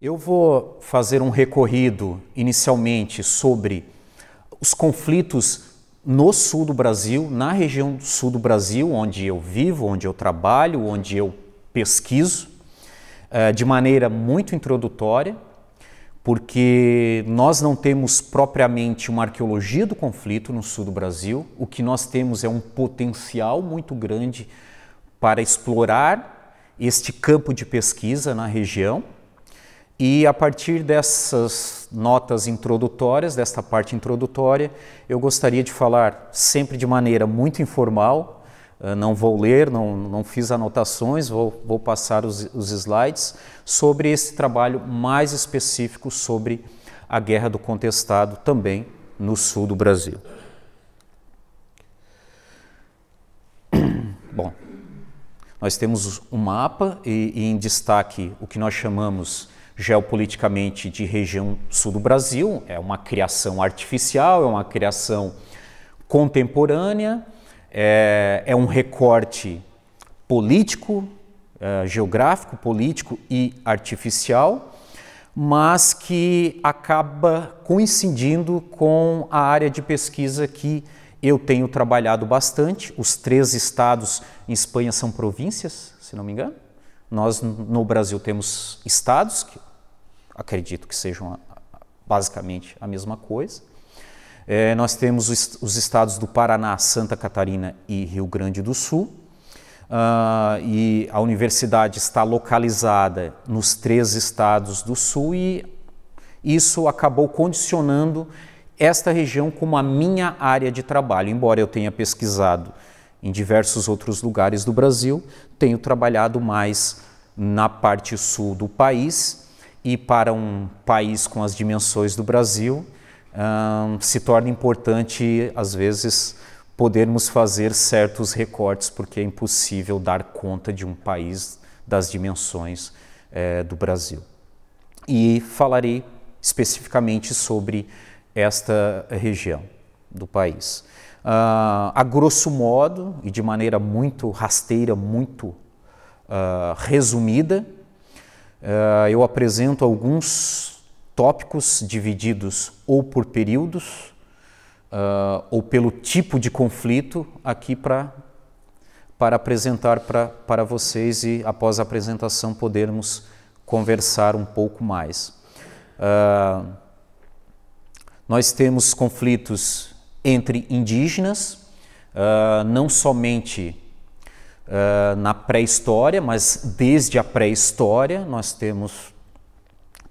Eu vou fazer um recorrido inicialmente sobre os conflitos no sul do Brasil, na região do sul do Brasil, onde eu vivo, onde eu trabalho, onde eu pesquiso, eh, de maneira muito introdutória, porque nós não temos propriamente uma arqueologia do conflito no sul do Brasil, o que nós temos é um potencial muito grande para explorar este campo de pesquisa na região e a partir dessas notas introdutórias, desta parte introdutória, eu gostaria de falar sempre de maneira muito informal, ah, não vou ler, não, não fiz anotações, vou, vou passar os, os slides, sobre esse trabalho mais específico sobre a Guerra do Contestado também no sul do Brasil. Bom, nós temos um mapa e, e em destaque o que nós chamamos geopoliticamente de região sul do Brasil, é uma criação artificial, é uma criação contemporânea, é, é um recorte político, é, geográfico, político e artificial, mas que acaba coincidindo com a área de pesquisa que eu tenho trabalhado bastante. Os três estados em Espanha são províncias, se não me engano. Nós no Brasil temos estados, acredito que sejam basicamente a mesma coisa. É, nós temos os, estados do Paraná, Santa Catarina e Rio Grande do Sul. Uh, e a universidade está localizada nos três estados do Sul e isso acabou condicionando esta região como a minha área de trabalho. Embora eu tenha pesquisado em diversos outros lugares do Brasil, tenho trabalhado mais na parte sul do país e para um país com as dimensões do Brasil, um, se torna importante, às vezes, podermos fazer certos recortes, porque é impossível dar conta de um país das dimensões é, do Brasil. E falarei especificamente sobre esta região do país. Uh, a grosso modo e de maneira muito rasteira, muito uh, resumida, uh, eu apresento alguns tópicos divididos ou por períodos uh, ou pelo tipo de conflito aqui para para apresentar para vocês e após a apresentação podermos conversar um pouco mais. Uh, nós temos conflitos entre indígenas, não somente uh, na pré-história, mas desde a pré-história nós temos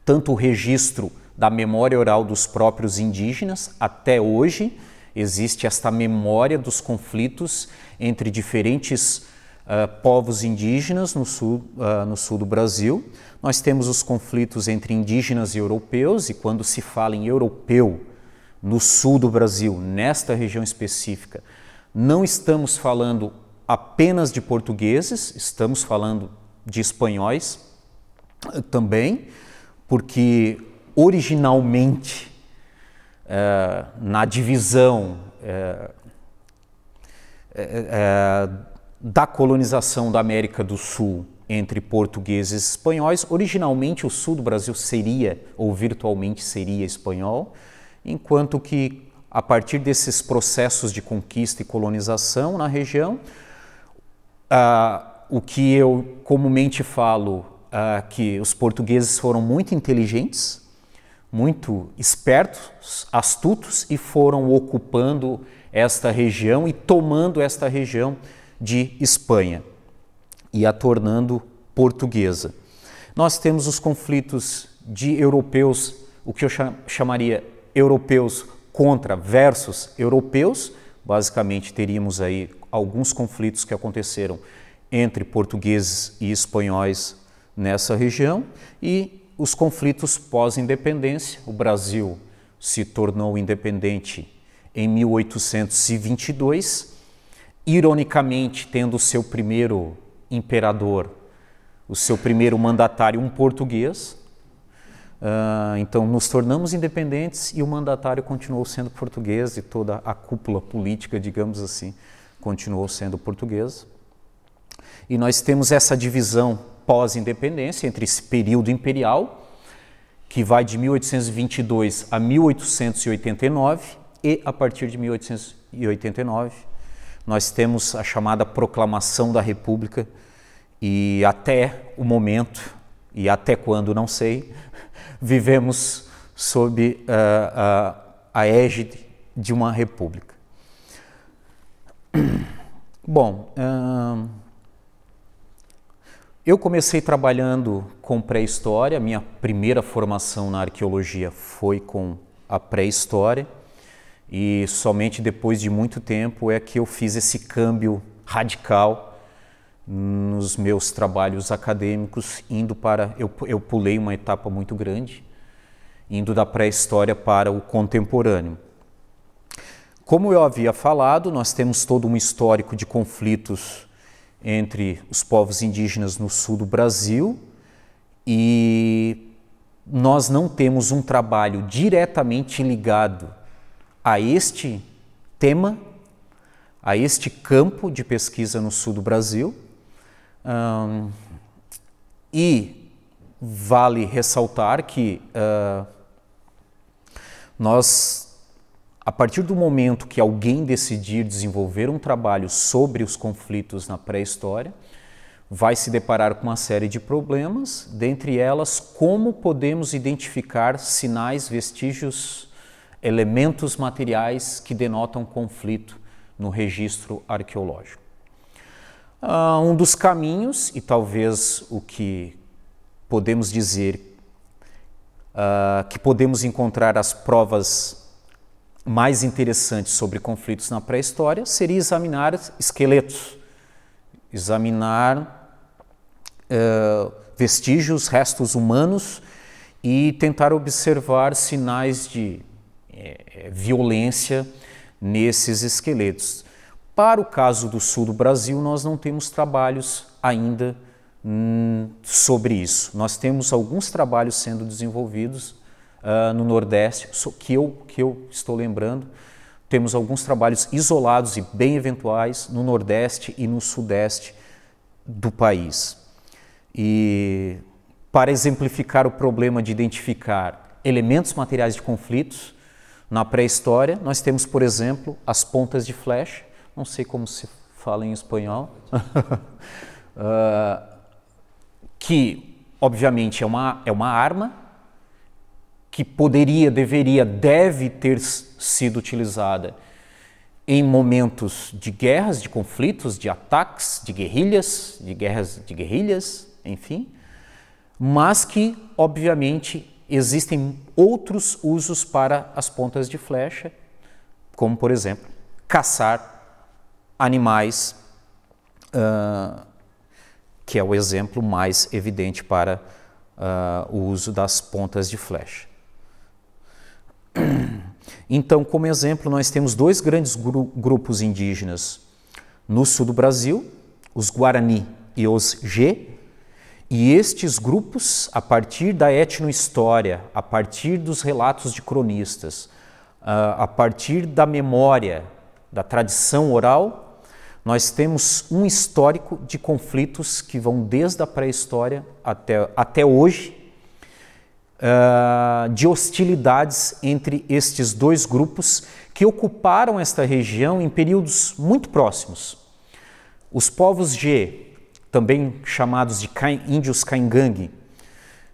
tanto o registro da memória oral dos próprios indígenas até hoje, existe esta memória dos conflitos entre diferentes uh, povos indígenas no sul, uh, no sul do Brasil. Nós temos os conflitos entre indígenas e europeus, e quando se fala em europeu no sul do Brasil, nesta região específica, não estamos falando apenas de portugueses, estamos falando de espanhóis eh, também, porque originalmente é, na divisão é, é, da colonização da América do Sul entre portugueses e espanhóis, originalmente o sul do Brasil seria ou virtualmente seria espanhol, enquanto que a partir desses processos de conquista e colonização na região, ah, o que eu comumente falo uh, que os portugueses foram muito inteligentes, muito espertos, astutos e foram ocupando esta região e tomando esta região de Espanha e a tornando portuguesa. Nós temos os conflitos de europeus, o que eu chamaria europeus contra versus europeus, basicamente teríamos aí alguns conflitos que aconteceram entre portugueses e espanhóis nessa região e os conflitos pós-independência. O Brasil se tornou independente em 1822, ironicamente tendo seu primeiro imperador, o seu primeiro mandatário, um português. Uh, então, nos tornamos independentes e o mandatário continuou sendo português e toda a cúpula política, digamos assim, continuou sendo portuguesa. E nós temos essa divisão pós-independência entre esse período imperial, que vai de 1822 a 1889, e a partir de 1889 nós temos a chamada Proclamação da República, e até o momento, e até quando não sei, vivemos sob uh, uh, a égide de uma república. Bom, hum, eu comecei trabalhando com pré-história, minha primeira formação na arqueologia foi com a pré-história e somente depois de muito tempo é que eu fiz esse câmbio radical nos meus trabalhos acadêmicos, indo para. Eu, eu pulei uma etapa muito grande, indo da pré-história para o contemporâneo. Como eu havia falado, nós temos todo um histórico de conflitos entre os povos indígenas no sul do Brasil e nós não temos um trabalho diretamente ligado a este tema, a este campo de pesquisa no sul do Brasil. Um, e vale ressaltar que uh, nós a partir do momento que alguém decidir desenvolver um trabalho sobre os conflitos na pré-história, vai se deparar com uma série de problemas, dentre elas, como podemos identificar sinais, vestígios, elementos materiais que denotam conflito no registro arqueológico. Uh, um dos caminhos, e talvez o que podemos dizer, uh, que podemos encontrar as provas mais interessante sobre conflitos na pré-história seria examinar esqueletos, examinar uh, vestígios, restos humanos e tentar observar sinais de eh, eh, violência nesses esqueletos. Para o caso do sul do Brasil, nós não temos trabalhos ainda hum, sobre isso. Nós temos alguns trabalhos sendo desenvolvidos uh, no Nordeste, que eu, que eu estou lembrando. Temos alguns trabalhos isolados e bem eventuais no Nordeste e no Sudeste do país. E para exemplificar o problema de identificar elementos materiais de conflitos, na pré-história, nós temos, por exemplo, as pontas de flecha, não sei como se fala em espanhol, uh, que obviamente é uma, é uma arma que poderia, deveria, deve ter sido utilizada em momentos de guerras, de conflitos, de ataques, de guerrilhas, de guerras de guerrilhas, enfim, mas que obviamente existem outros usos para as pontas de flecha, como por exemplo caçar animais, uh, que é o exemplo mais evidente para uh, o uso das pontas de flecha. Então, como exemplo, nós temos dois grandes gru grupos indígenas no sul do Brasil, os Guarani e os G, e estes grupos, a partir da etnohistória, a partir dos relatos de cronistas, ah, a partir da memória, da tradição oral, nós temos um histórico de conflitos que vão desde a pré-história até, até hoje, ah, de hostilidades entre estes dois grupos que ocuparam esta região em períodos muito próximos. Os povos G, também chamados de índios Kaingang,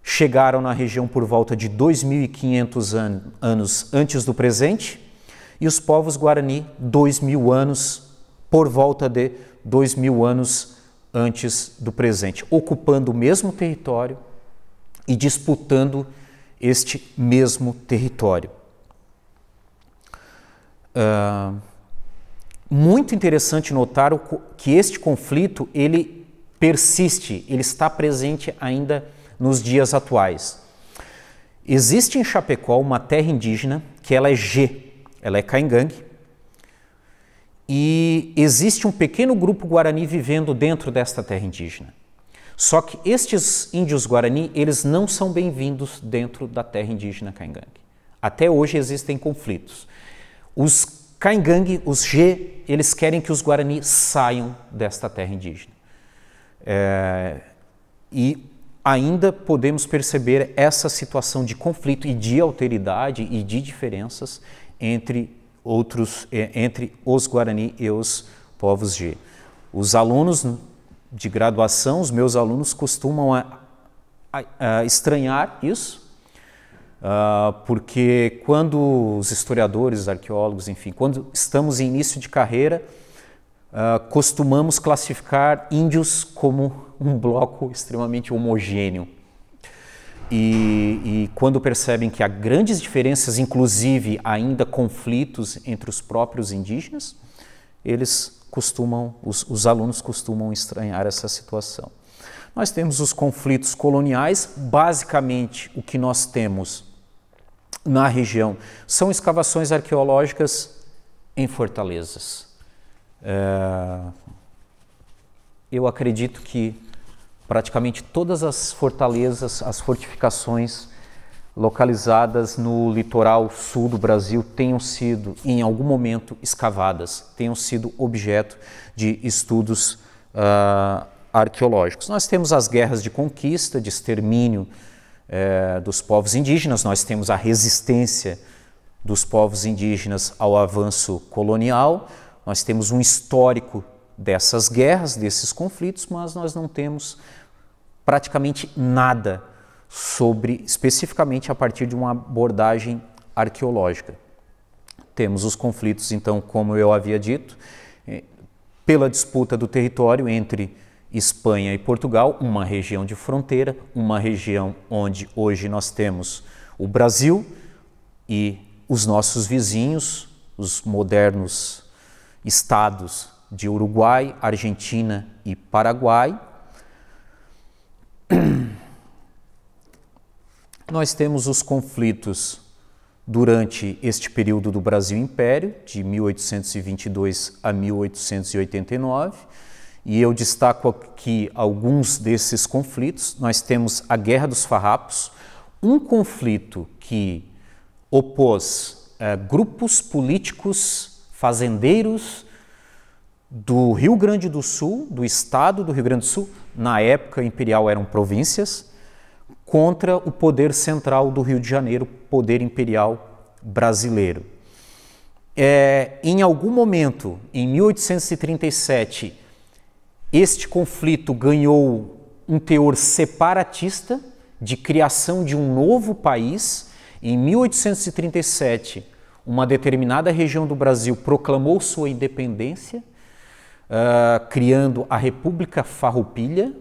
chegaram na região por volta de 2.500 an anos antes do presente e os povos Guarani 2.000 anos por volta de 2.000 anos antes do presente, ocupando o mesmo território, e disputando este mesmo território. Uh, muito interessante notar o, que este conflito ele persiste, ele está presente ainda nos dias atuais. Existe em Chapecó uma terra indígena que ela é G, ela é Caingangue, e existe um pequeno grupo guarani vivendo dentro desta terra indígena. Só que estes índios Guarani, eles não são bem-vindos dentro da terra indígena Caingangue. Até hoje existem conflitos. Os Caingangue, os G, eles querem que os Guarani saiam desta terra indígena. É, e ainda podemos perceber essa situação de conflito e de alteridade e de diferenças entre outros, é, entre os Guarani e os povos G. Os alunos de graduação, os meus alunos costumam a, ah, a, ah, a ah, estranhar isso, Uh, porque quando os historiadores, arqueólogos, enfim, quando estamos em início de carreira, uh, costumamos classificar índios como um bloco extremamente homogêneo. E, e, quando percebem que há grandes diferenças, inclusive ainda conflitos entre os próprios indígenas, eles costumam, os, os alunos costumam estranhar essa situação. Nós temos os conflitos coloniais, basicamente o que nós temos na região são escavações arqueológicas em fortalezas. É, eu acredito que praticamente todas as fortalezas, as fortificações localizadas no litoral sul do Brasil tenham sido, em algum momento, escavadas, tenham sido objeto de estudos uh, arqueológicos. Nós temos as guerras de conquista, de extermínio eh, dos povos indígenas, nós temos a resistência dos povos indígenas ao avanço colonial, nós temos um histórico dessas guerras, desses conflitos, mas nós não temos praticamente nada sobre especificamente a partir de uma abordagem arqueológica. Temos os conflitos, então, como eu havia dito, eh, pela disputa do território entre Espanha e Portugal, uma região de fronteira, uma região onde hoje nós temos o Brasil e os nossos vizinhos, os modernos estados de Uruguai, Argentina e Paraguai, nós temos os conflitos durante este período do Brasil Império, de 1822 a 1889, e eu destaco aqui alguns desses conflitos. Nós temos a Guerra dos Farrapos, um conflito que opôs eh, grupos políticos fazendeiros do Rio Grande do Sul, do estado do Rio Grande do Sul, na época imperial eram províncias, contra o poder central do Rio de Janeiro, poder imperial brasileiro. É, em algum momento, em 1837, este conflito ganhou um teor separatista de criação de um novo país. Em 1837, uma determinada região do Brasil proclamou sua independência, uh, criando a República Farroupilha,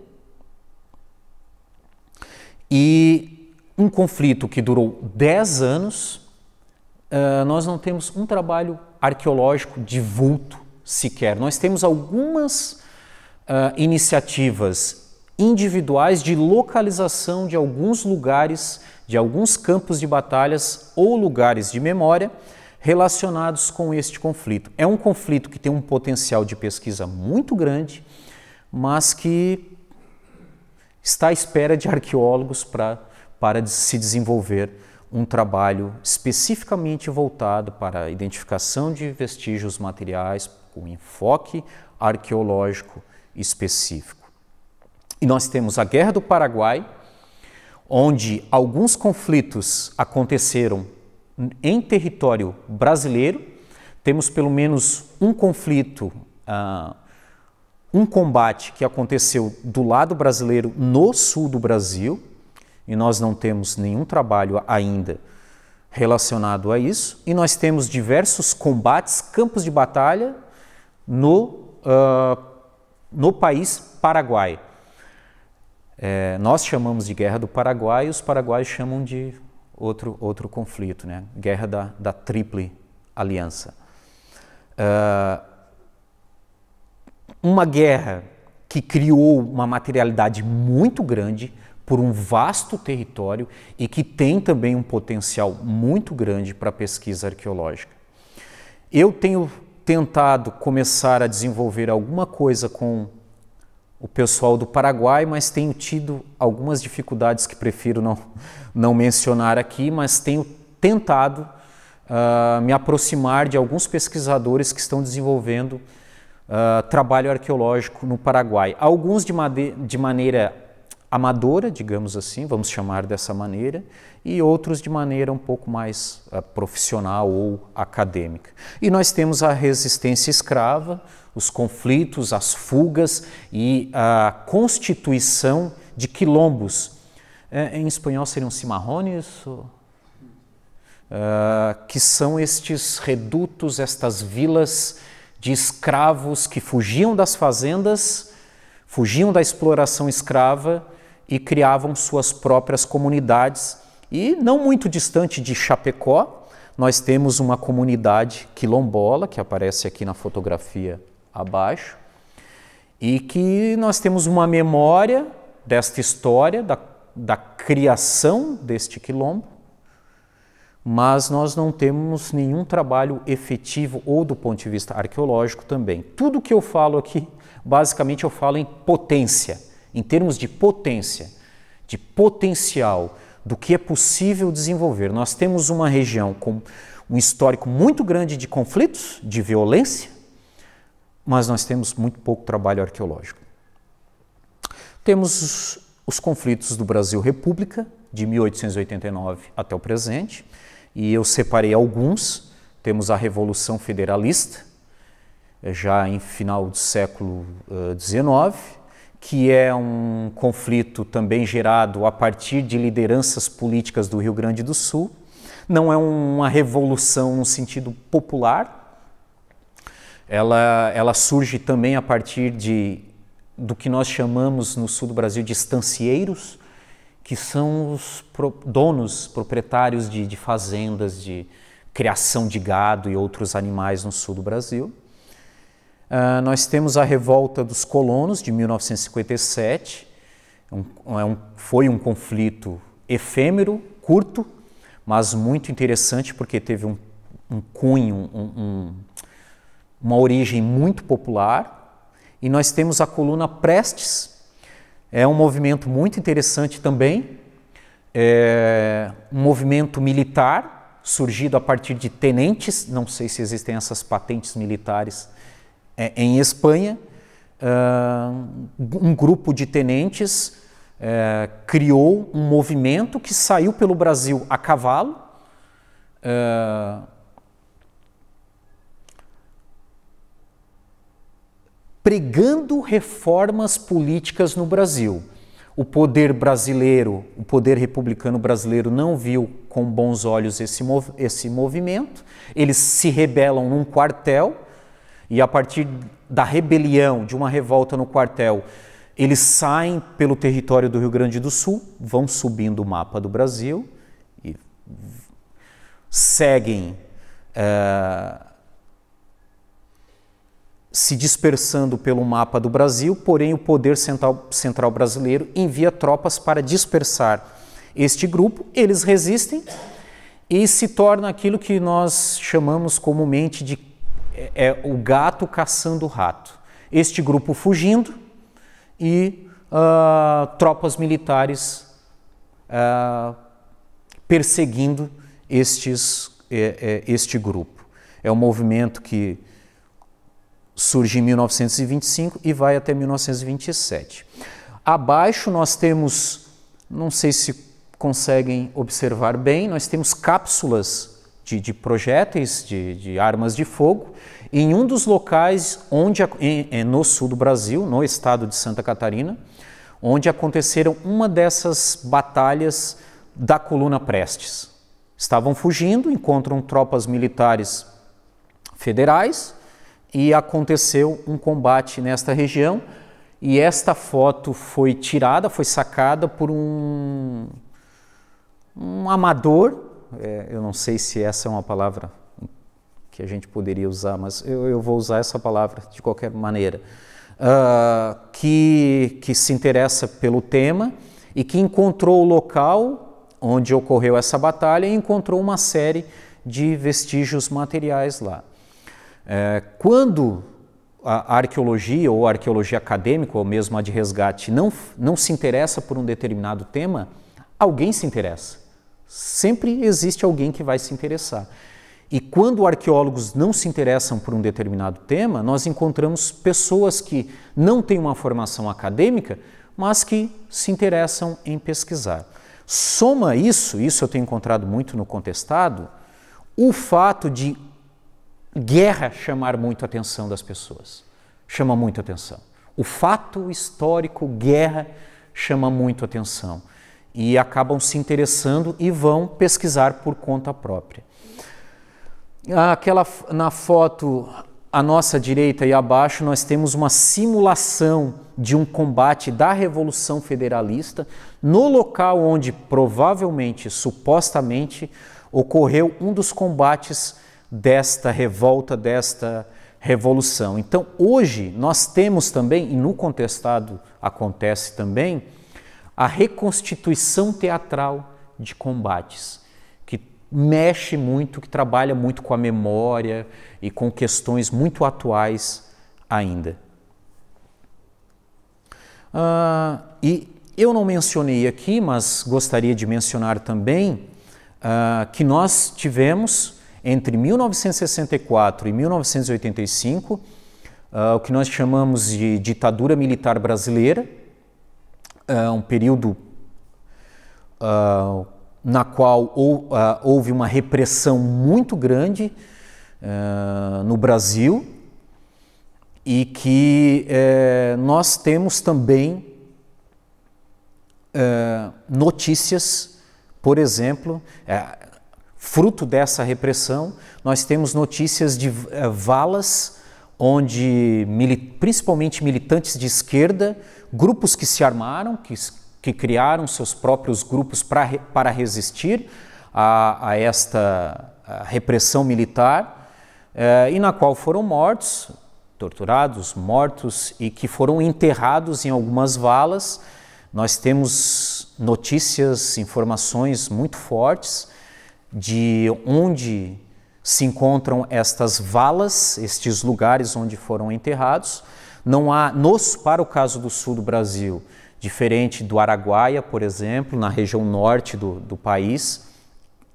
e um conflito que durou 10 anos, uh, nós não temos um trabalho arqueológico de vulto sequer. Nós temos algumas uh, iniciativas individuais de localização de alguns lugares, de alguns campos de batalhas ou lugares de memória relacionados com este conflito. É um conflito que tem um potencial de pesquisa muito grande, mas que está à espera de arqueólogos pra, para se desenvolver um trabalho especificamente voltado para a identificação de vestígios materiais com enfoque arqueológico específico. E nós temos a Guerra do Paraguai, onde alguns conflitos aconteceram em território brasileiro. Temos pelo menos um conflito ah, um combate que aconteceu do lado brasileiro no sul do Brasil, e nós não temos nenhum trabalho ainda relacionado a isso, e nós temos diversos combates, campos de batalha no, uh, no país Paraguai. É, nós chamamos de Guerra do Paraguai e os paraguaios chamam de outro, outro conflito, né? Guerra da, da Tríplice Aliança. Uh, uma guerra que criou uma materialidade muito grande por um vasto território e que tem também um potencial muito grande para pesquisa arqueológica. Eu tenho tentado começar a desenvolver alguma coisa com o pessoal do Paraguai, mas tenho tido algumas dificuldades que prefiro não, não mencionar aqui, mas tenho tentado uh, me aproximar de alguns pesquisadores que estão desenvolvendo ah, trabalho arqueológico no Paraguai. Alguns de, de maneira amadora, digamos assim, vamos chamar dessa maneira, e outros de maneira um pouco mais uh, profissional ou acadêmica. E nós temos a resistência escrava, os conflitos, as fugas e a constituição de quilombos. É, em espanhol seriam cimarrones? Ou... Uh, que são estes redutos, estas vilas de escravos que fugiam das fazendas, fugiam da exploração escrava e criavam suas próprias comunidades. E não muito distante de Chapecó, nós temos uma comunidade quilombola, que aparece aqui na fotografia abaixo, e que nós temos uma memória desta história, da, da criação deste quilombo, mas nós não temos nenhum trabalho efetivo ou do ponto de vista arqueológico também. Tudo que eu falo aqui, basicamente eu falo em potência, em termos de potência, de potencial do que é possível desenvolver. Nós temos uma região com um histórico muito grande de conflitos, de violência, mas nós temos muito pouco trabalho arqueológico. Temos os, os conflitos do Brasil República, de 1889 até o presente, e eu separei alguns. Temos a Revolução Federalista, eh, já em final do século XIX, eh, que é um conflito também gerado a partir de lideranças políticas do Rio Grande do Sul. Não é uma revolução no sentido popular, ela, ela surge também a partir de, do que nós chamamos no sul do Brasil de estancieiros, que são os donos, proprietários de, de fazendas, de criação de gado e outros animais no sul do Brasil. Uh, nós temos a Revolta dos Colonos, de 1957. Um, é um, foi um conflito efêmero, curto, mas muito interessante porque teve um, um cunho, uma origem muito popular. E nós temos a coluna Prestes, é um movimento muito interessante também, é um movimento militar surgido a partir de tenentes, não sei se existem essas patentes militares é, em Espanha. Ah, um grupo de tenentes é, criou um movimento que saiu pelo Brasil a cavalo. Uh, pregando reformas políticas no Brasil. O poder brasileiro, o poder republicano brasileiro não viu com bons olhos esse, mov esse movimento. Eles se rebelam num quartel e a partir da rebelião, de uma revolta no quartel, eles saem pelo território do Rio Grande do Sul, vão subindo o mapa do Brasil e seguem uh, se dispersando pelo mapa do Brasil, porém o poder central, central brasileiro envia tropas para dispersar este grupo, eles resistem e se torna aquilo que nós chamamos comumente de é, é o gato caçando o rato. Este grupo fugindo e uh, tropas militares uh, perseguindo estes, é, é, este grupo. É um movimento que surge em 1925 e vai até 1927. Abaixo nós temos, não sei se conseguem observar bem, nós temos cápsulas de, de projéteis, de, de, armas de fogo, em um dos locais onde, em, em, é no sul do Brasil, no estado de Santa Catarina, onde aconteceram uma dessas batalhas da coluna Prestes. Estavam fugindo, encontram tropas militares federais, e aconteceu um combate nesta região. E esta foto foi tirada, foi sacada por um, um amador. É, eu não sei se essa é uma palavra que a gente poderia usar, mas eu, eu vou usar essa palavra de qualquer maneira. Uh, que, que se interessa pelo tema e que encontrou o local onde ocorreu essa batalha e encontrou uma série de vestígios materiais lá. É, quando a arqueologia ou a arqueologia acadêmica, ou mesmo a de resgate, não, não se interessa por um determinado tema, alguém se interessa. Sempre existe alguém que vai se interessar. E quando arqueólogos não se interessam por um determinado tema, nós encontramos pessoas que não têm uma formação acadêmica, mas que se interessam em pesquisar. Soma isso, isso eu tenho encontrado muito no contestado, o fato de guerra chamar muito a atenção das pessoas. Chama muito a atenção. O fato histórico guerra chama muito a atenção e acabam se interessando e vão pesquisar por conta própria. Aquela na foto à nossa direita e abaixo nós temos uma simulação de um combate da Revolução Federalista no local onde provavelmente, supostamente, ocorreu um dos combates desta revolta, desta revolução. Então, hoje nós temos também, e no contestado acontece também, a reconstituição teatral de combates, que mexe muito, que trabalha muito com a memória e com questões muito atuais ainda. Uh, e eu não mencionei aqui, mas gostaria de mencionar também uh, que nós tivemos entre 1964 e 1985, uh, ah, o que nós chamamos de ditadura militar brasileira, uh, um período uh, na qual ou, houve uma repressão muito grande no Brasil e que eh, nós temos também eh, notícias, por exemplo, eh, Fruto dessa repressão, nós temos notícias de eh, valas onde mili principalmente militantes de esquerda, grupos que se armaram, que, que criaram seus próprios grupos pra, para resistir a, a esta a repressão militar, eh, e na qual foram mortos, torturados, mortos e que foram enterrados em algumas valas. Nós temos notícias, informações muito fortes de onde se encontram estas valas, estes lugares onde foram enterrados. Não há, nos, para o caso do sul do Brasil, diferente do Araguaia, por exemplo, na região norte do, do país,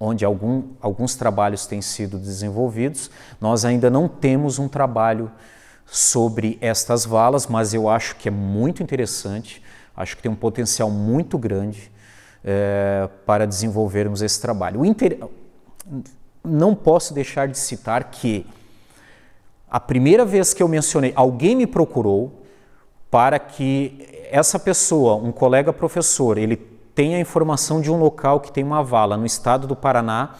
onde algum, alguns trabalhos têm sido desenvolvidos, nós ainda não temos um trabalho sobre estas valas, mas eu acho que é muito interessante, acho que tem um potencial muito grande é, para desenvolvermos esse trabalho. Inter... Não posso deixar de citar que a primeira vez que eu mencionei, alguém me procurou para que essa pessoa, um colega professor, ele tenha informação de um local que tem uma vala no estado do Paraná,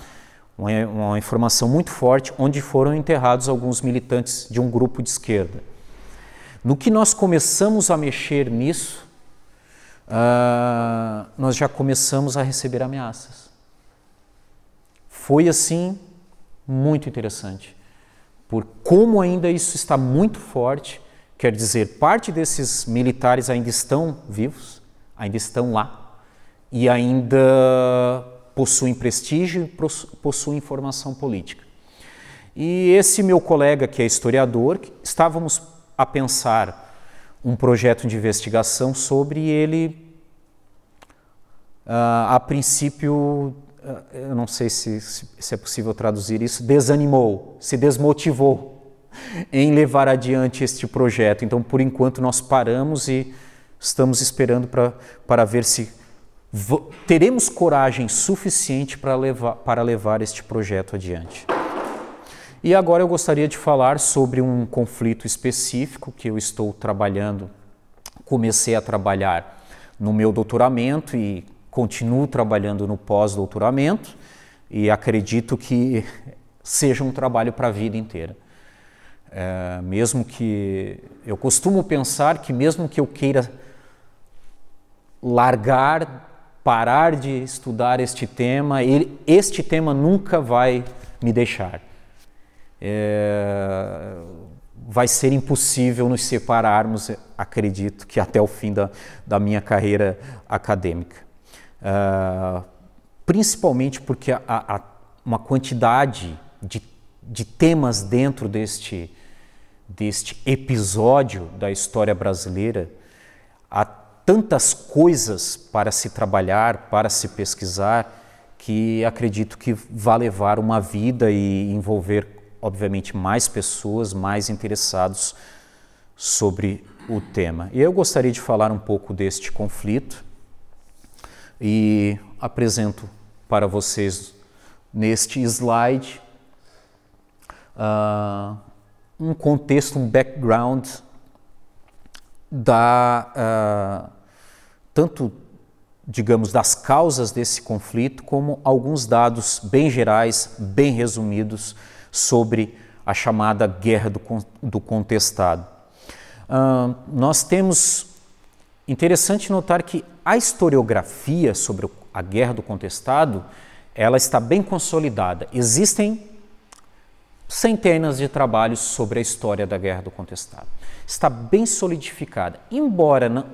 uma, uma informação muito forte, onde foram enterrados alguns militantes de um grupo de esquerda. No que nós começamos a mexer nisso, uh, nós já começamos a receber ameaças. Foi assim muito interessante, por como ainda isso está muito forte, quer dizer, parte desses militares ainda estão vivos, ainda estão lá e ainda possuem prestígio, possuem informação política. E esse meu colega que é historiador, estávamos a pensar um projeto de investigação sobre ele, uh, a princípio, ah, eu não sei se, se, se é possível traduzir isso, desanimou, se desmotivou em levar adiante este projeto. Então, por enquanto, nós paramos e estamos esperando para ver se teremos coragem suficiente para levar, para levar este projeto adiante. E agora eu gostaria de falar sobre um conflito específico que eu estou trabalhando, comecei a trabalhar no meu doutoramento e continuo trabalhando no pós-doutoramento e acredito que seja um trabalho para a vida inteira. É, mesmo que eu costumo pensar que mesmo que eu queira largar, parar de estudar este tema, ele, este tema nunca vai me deixar é, vai ser impossível nos separarmos, acredito que até o fim da, da minha carreira acadêmica. Uh, principalmente porque há, há, uma quantidade de, de temas dentro deste, deste episódio da história brasileira, há tantas coisas para se trabalhar, para se pesquisar, que acredito que vai levar uma vida e envolver obviamente, mais pessoas, mais interessados sobre o tema. E eu gostaria de falar um pouco deste conflito e apresento para vocês neste slide uh, um contexto, um background da uh, tanto digamos das causas desse conflito como alguns dados bem gerais, bem resumidos sobre a chamada guerra do, do contestado. Uh, nós temos. Interessante notar que a historiografia sobre a guerra do contestado ela está bem consolidada. Existem centenas de trabalhos sobre a história da Guerra do Contestado. Está bem solidificada, embora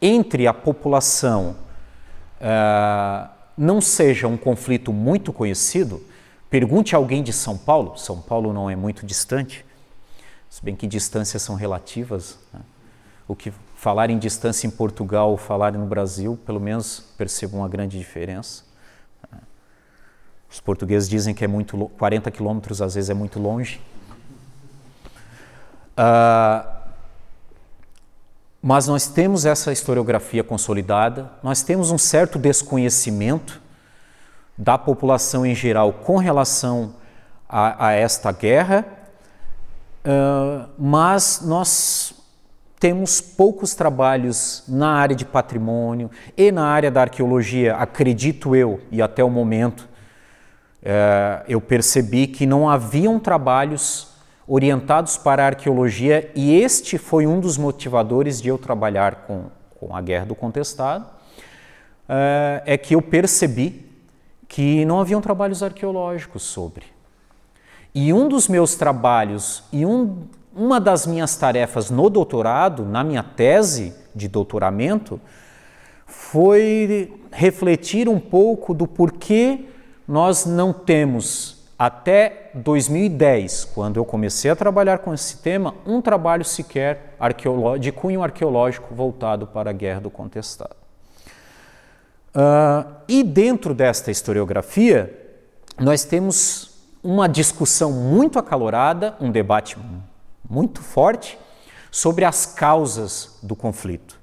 entre a população uh, não seja um conflito muito conhecido, Pergunte a alguém de São Paulo, São Paulo não é muito distante, se bem que distâncias são relativas. Né? O que falar em distância em Portugal ou falar no Brasil, pelo menos percebo uma grande diferença. Né? Os portugueses dizem que é muito 40 quilômetros às vezes é muito longe. Uh, mas nós temos essa historiografia consolidada, nós temos um certo desconhecimento da população em geral com relação a, a esta guerra, uh, mas nós temos poucos trabalhos na área de patrimônio e na área da arqueologia, acredito eu, e até o momento uh, eu percebi que não haviam trabalhos orientados para a arqueologia e este foi um dos motivadores de eu trabalhar com, com a Guerra do Contestado, uh, é que eu percebi que não haviam trabalhos arqueológicos sobre. E um dos meus trabalhos e um, uma das minhas tarefas no doutorado, na minha tese de doutoramento, foi refletir um pouco do porquê nós não temos, até 2010, quando eu comecei a trabalhar com esse tema, um trabalho sequer de cunho arqueológico voltado para a Guerra do Contestado. Uh, e dentro desta historiografia, nós temos uma discussão muito acalorada, um debate muito forte sobre as causas do conflito.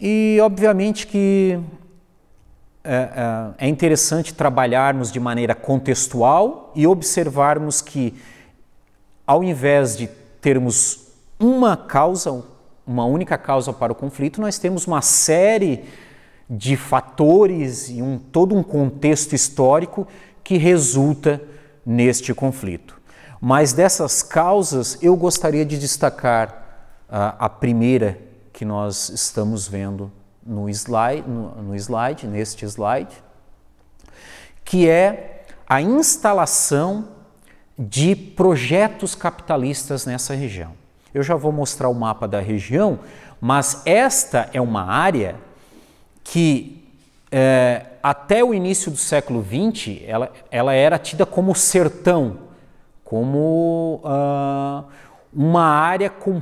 E, obviamente, que é, é, é, interessante trabalharmos de maneira contextual e observarmos que, ao invés de termos uma causa, uma única causa para o conflito, nós temos uma série de fatores e um, todo um contexto histórico que resulta neste conflito. Mas dessas causas, eu gostaria de destacar a, ah, a primeira que nós estamos vendo no slide, no, no slide, neste slide, que é a instalação de projetos capitalistas nessa região. Eu já vou mostrar o mapa da região, mas esta é uma área que é, até o início do século XX ela, ela era tida como sertão, como uh, uma área com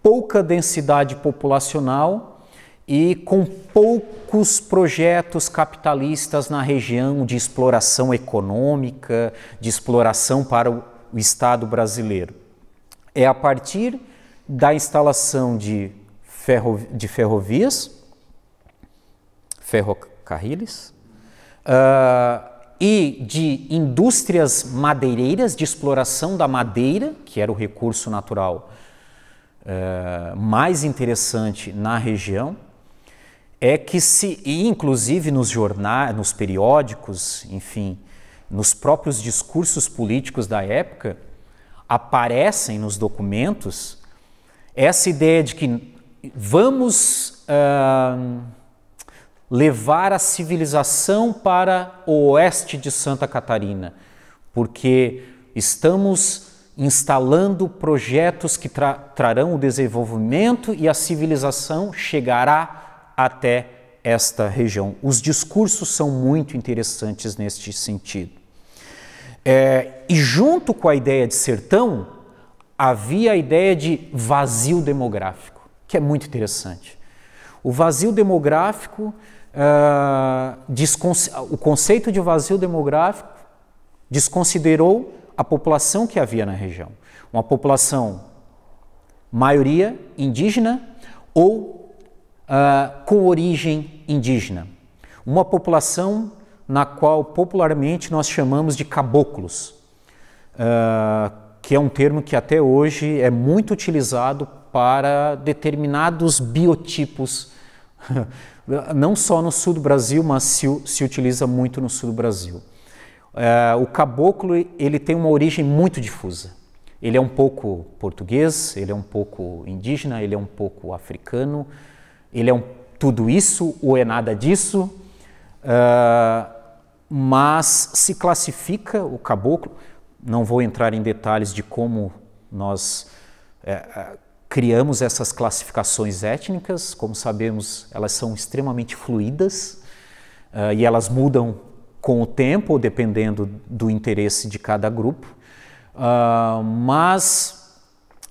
pouca densidade populacional e com poucos projetos capitalistas na região de exploração econômica, de exploração para o Estado brasileiro. É a partir da instalação de, de ferrovias ferrocarriles uh, e de indústrias madeireiras, de exploração da madeira, que era o recurso natural uh, mais interessante na região, é que se, e inclusive nos jornais, nos periódicos, enfim, nos próprios discursos políticos da época, aparecem nos documentos essa ideia de que vamos. Uh, levar a civilização para o oeste de Santa Catarina, porque estamos instalando projetos que tra trarão o desenvolvimento e a civilização chegará até esta região. Os discursos são muito interessantes neste sentido. É, e junto com a ideia de sertão, havia a ideia de vazio demográfico, que é muito interessante. O vazio demográfico ah, o conceito de vazio demográfico desconsiderou a população que havia na região. Uma população maioria indígena ou uh, com origem indígena. Uma população na qual popularmente nós chamamos de caboclos, uh, que é um termo que até hoje é muito utilizado para determinados biotipos não só no sul do Brasil, mas se, se utiliza muito no sul do Brasil. É, o caboclo ele tem uma origem muito difusa. Ele é um pouco português, ele é um pouco indígena, ele é um pouco africano, ele é um, tudo isso ou é nada disso, eh, mas se classifica o caboclo. Não vou entrar em detalhes de como nós. É, criamos essas classificações étnicas, como sabemos, elas são extremamente fluídas uh, e elas mudam com o tempo, dependendo do interesse de cada grupo. Uh, mas,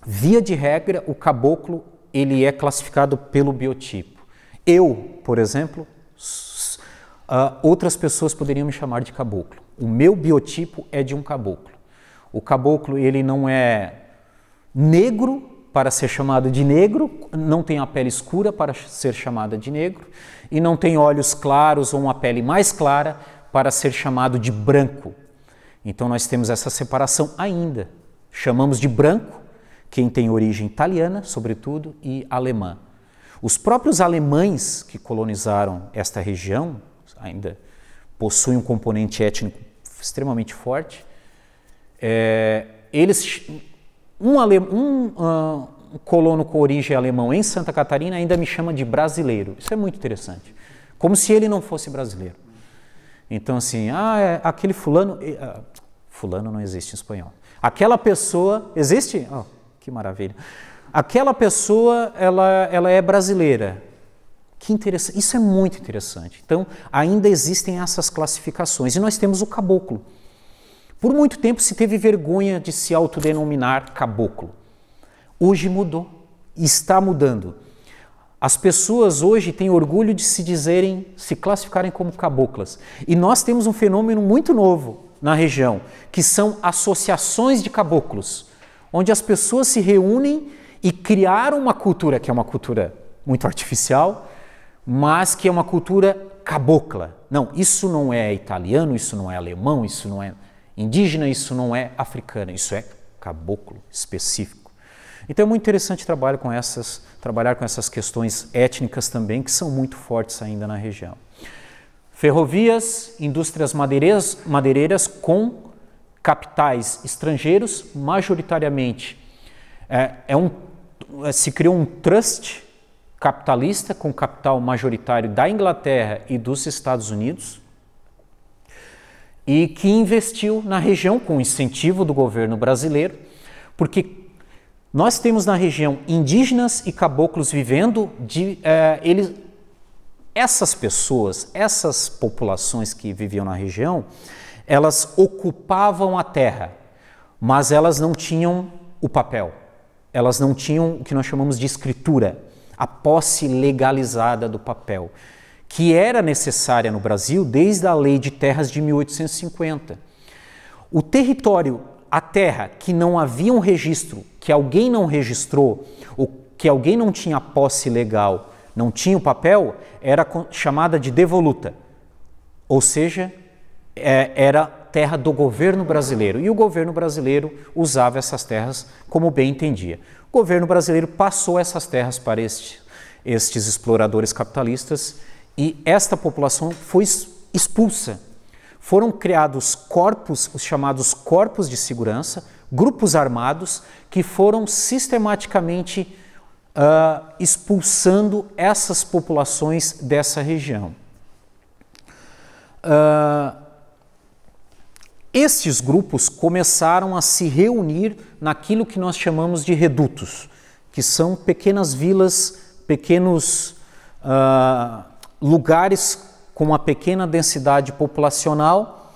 via de regra, o caboclo ele é classificado pelo biotipo. Eu, por exemplo, uh, outras pessoas poderiam me chamar de caboclo. O meu biotipo é de um caboclo. O caboclo ele não é negro para ser chamado de negro, não tem a pele escura para ser chamada de negro, e não tem olhos claros ou uma pele mais clara para ser chamado de branco. Então nós temos essa separação ainda. Chamamos de branco quem tem origem italiana, sobretudo, e alemã. Os próprios alemães que colonizaram esta região ainda possuem um componente étnico extremamente forte. É, eles um, ale... um uh, colono com origem alemão em Santa Catarina ainda me chama de brasileiro. Isso é muito interessante. Como se ele não fosse brasileiro. Então, assim, ah, é aquele fulano. Uh, fulano não existe em espanhol. Aquela pessoa. Existe? Oh, que maravilha. Aquela pessoa, ela, ela é brasileira. Que interessante. Isso é muito interessante. Então, ainda existem essas classificações. E nós temos o caboclo. Por muito tempo se teve vergonha de se autodenominar caboclo. Hoje mudou, está mudando. As pessoas hoje têm orgulho de se dizerem, se classificarem como caboclas. E nós temos um fenômeno muito novo na região, que são associações de caboclos, onde as pessoas se reúnem e criaram uma cultura que é uma cultura muito artificial, mas que é uma cultura cabocla. Não, isso não é italiano, isso não é alemão, isso não é indígena, isso não é africana, isso é caboclo específico. Então é muito interessante com essas, trabalhar com essas questões étnicas também, que são muito fortes ainda na região. Ferrovias, indústrias madeireiras, madeireiras com capitais estrangeiros, majoritariamente. É, é um, é, se criou um trust capitalista com capital majoritário da Inglaterra e dos Estados Unidos, e que investiu na região com incentivo do governo brasileiro, porque nós temos na região indígenas e caboclos vivendo de é, eles, essas pessoas, essas populações que viviam na região, elas ocupavam a terra, mas elas não tinham o papel, elas não tinham o que nós chamamos de escritura, a posse legalizada do papel que era necessária no Brasil desde a Lei de Terras de 1850. O território, a terra que não havia um registro, que alguém não registrou, ou que alguém não tinha posse legal, não tinha o papel, era chamada de devoluta, ou seja, é, era terra do governo brasileiro. E o governo brasileiro usava essas terras como bem entendia. O governo brasileiro passou essas terras para estes, estes exploradores capitalistas e esta população foi expulsa. Foram criados corpos, os chamados corpos de segurança, grupos armados, que foram sistematicamente uh, expulsando essas populações dessa região. Uh, grupos começaram a se reunir naquilo que nós chamamos de redutos, que são pequenas vilas, pequenos uh, lugares com uma pequena densidade populacional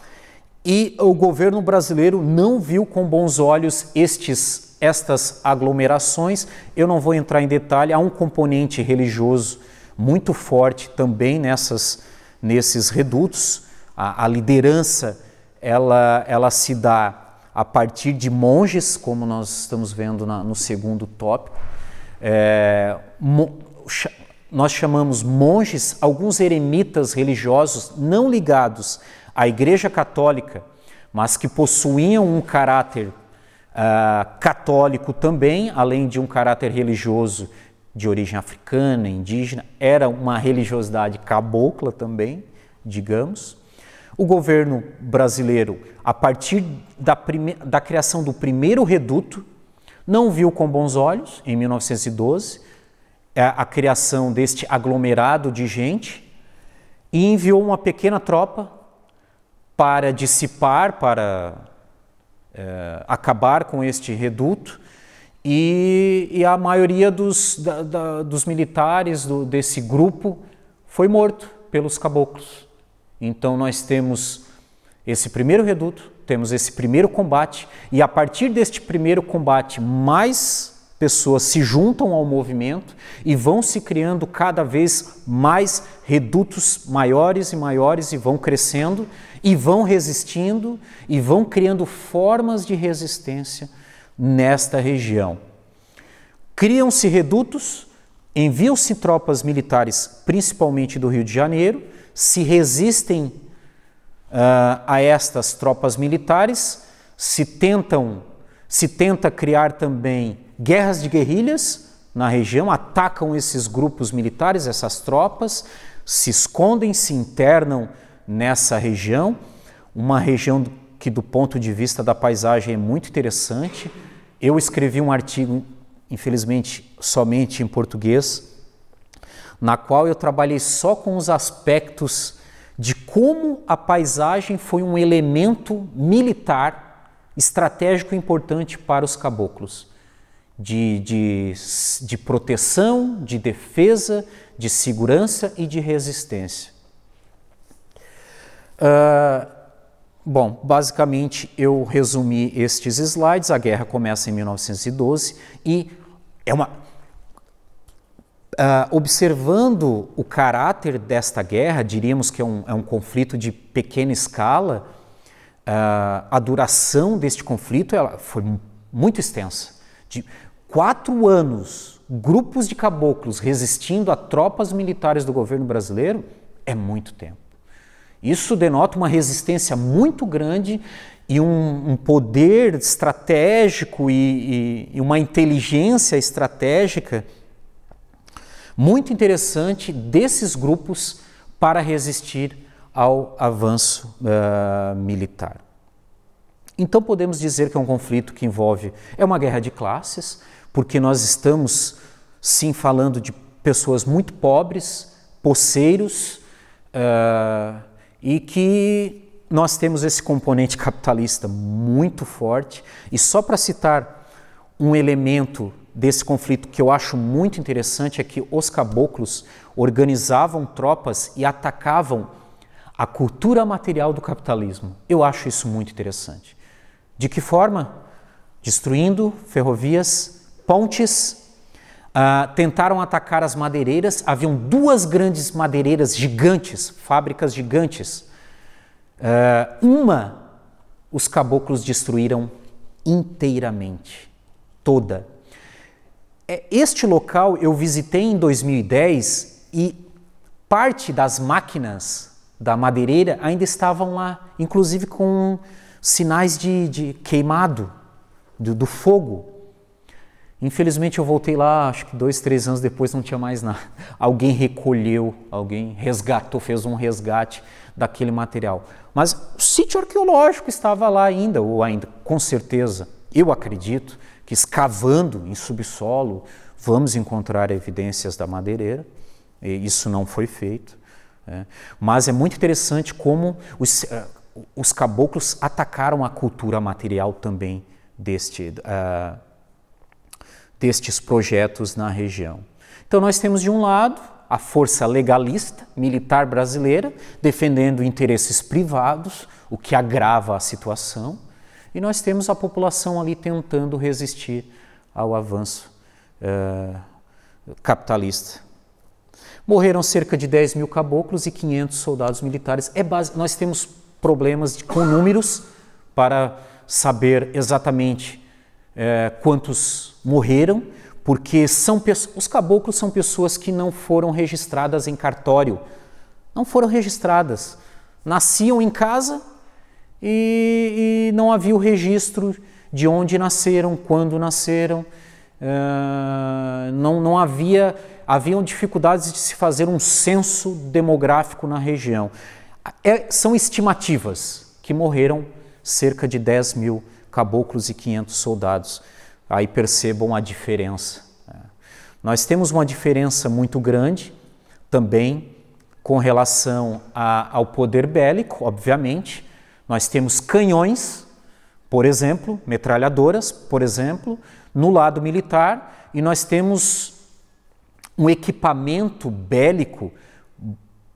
e o governo brasileiro não viu com bons olhos estes estas aglomerações. Eu não vou entrar em detalhe, há um componente religioso muito forte também nessas nesses redutos. A, a liderança ela ela se dá a partir de monges, como nós estamos vendo na, no segundo tópico. É, nós chamamos monges alguns eremitas religiosos não ligados à Igreja Católica, mas que possuíam um caráter uh, católico também, além de um caráter religioso de origem africana, indígena, era uma religiosidade cabocla também, digamos. O governo brasileiro, a partir da, da criação do primeiro reduto, não viu com bons olhos, em 1912, é a criação deste aglomerado de gente e enviou uma pequena tropa para dissipar, para é, acabar com este reduto. E, e a maioria dos, da, da, dos militares do, desse grupo foi morto pelos caboclos. Então nós temos esse primeiro reduto, temos esse primeiro combate, e a partir deste primeiro combate, mais pessoas se juntam ao movimento e vão se criando cada vez mais redutos maiores e maiores e vão crescendo e vão resistindo e vão criando formas de resistência nesta região. Criam-se redutos, enviam-se tropas militares, principalmente do Rio de Janeiro, se resistem uh, a estas tropas militares, se tentam, se tenta criar também Guerras de guerrilhas na região atacam esses grupos militares, essas tropas, se escondem, se internam nessa região, uma região que, do ponto de vista da paisagem, é muito interessante. Eu escrevi um artigo, infelizmente, somente em português, na qual eu trabalhei só com os aspectos de como a paisagem foi um elemento militar estratégico importante para os caboclos de, de, de proteção, de defesa, de segurança e de resistência. Uh, Bom, basicamente eu resumi estes slides. A guerra começa em 1912 e é uma. Uh, observando o caráter desta guerra, diríamos que é um, é um conflito de pequena escala, uh, a duração deste conflito ela foi muito extensa. De, quatro anos grupos de caboclos resistindo a tropas militares do governo brasileiro é muito tempo. Isso denota uma resistência muito grande e um, um poder estratégico e, e, e uma inteligência estratégica muito interessante desses grupos para resistir ao avanço uh, militar. Então podemos dizer que é um conflito que envolve é uma guerra de classes, porque nós estamos sim falando de pessoas muito pobres, poceiros, uh, e que nós temos esse componente capitalista muito forte. E só para citar um elemento desse conflito que eu acho muito interessante é que os caboclos organizavam tropas e atacavam a cultura material do capitalismo. Eu acho isso muito interessante. De que forma? Destruindo ferrovias, pontes, uh, tentaram atacar as madeireiras. Haviam duas grandes madeireiras gigantes, fábricas gigantes. Uh, uma os caboclos destruíram inteiramente, toda. É, este local eu visitei em 2010 e parte das máquinas da madeireira ainda estavam lá, inclusive com sinais de, de queimado, do, do fogo. Infelizmente eu voltei lá, acho que dois, três anos depois não tinha mais nada. Alguém recolheu, alguém resgatou, fez um resgate daquele material. Mas o sítio arqueológico estava lá ainda, ou ainda, com certeza, eu acredito que escavando em subsolo vamos encontrar evidências da madeireira. isso não foi feito. Né? Mas é muito interessante como os, eh, os caboclos atacaram a cultura material também deste. Uh, destes projetos na região. Então, nós temos de um lado a força legalista militar brasileira defendendo interesses privados, o que agrava a situação, e nós temos a população ali tentando resistir ao avanço uh, capitalista. Morreram cerca de 10 mil caboclos e 500 soldados militares. É base... Nós temos problemas com números para saber exatamente é, quantos morreram, porque são os caboclos são pessoas que não foram registradas em cartório, não foram registradas, nasciam em casa e, e não havia o registro de onde nasceram, quando nasceram, é, não, não havia haviam dificuldades de se fazer um censo demográfico na região. É, são estimativas que morreram cerca de 10 mil pessoas caboclos e 500 soldados. Aí percebam a diferença. Né. Nós temos uma diferença muito grande também com relação a, ao poder bélico, obviamente. Nós temos canhões, por exemplo, metralhadoras, por exemplo, no lado militar, e nós temos um equipamento bélico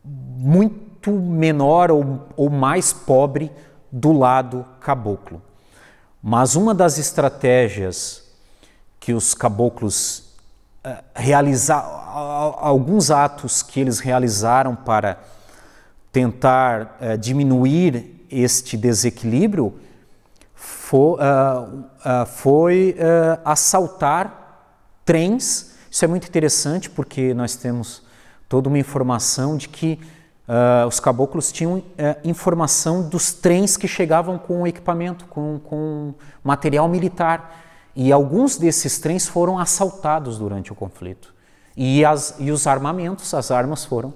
muito menor ou, ou mais pobre do lado caboclo. Mas uma das estratégias que os caboclos uh, eh, realizaram, alguns atos que eles realizaram para tentar uh, diminuir este desequilíbrio eh, foi, uh, foi assaltar trens. Isso é muito interessante porque nós temos toda uma informação de que Uh, os caboclos tinham uh, informação dos trens que chegavam com equipamento, com, com material militar. E alguns desses trens foram assaltados durante o conflito. E, as, e os armamentos, as armas foram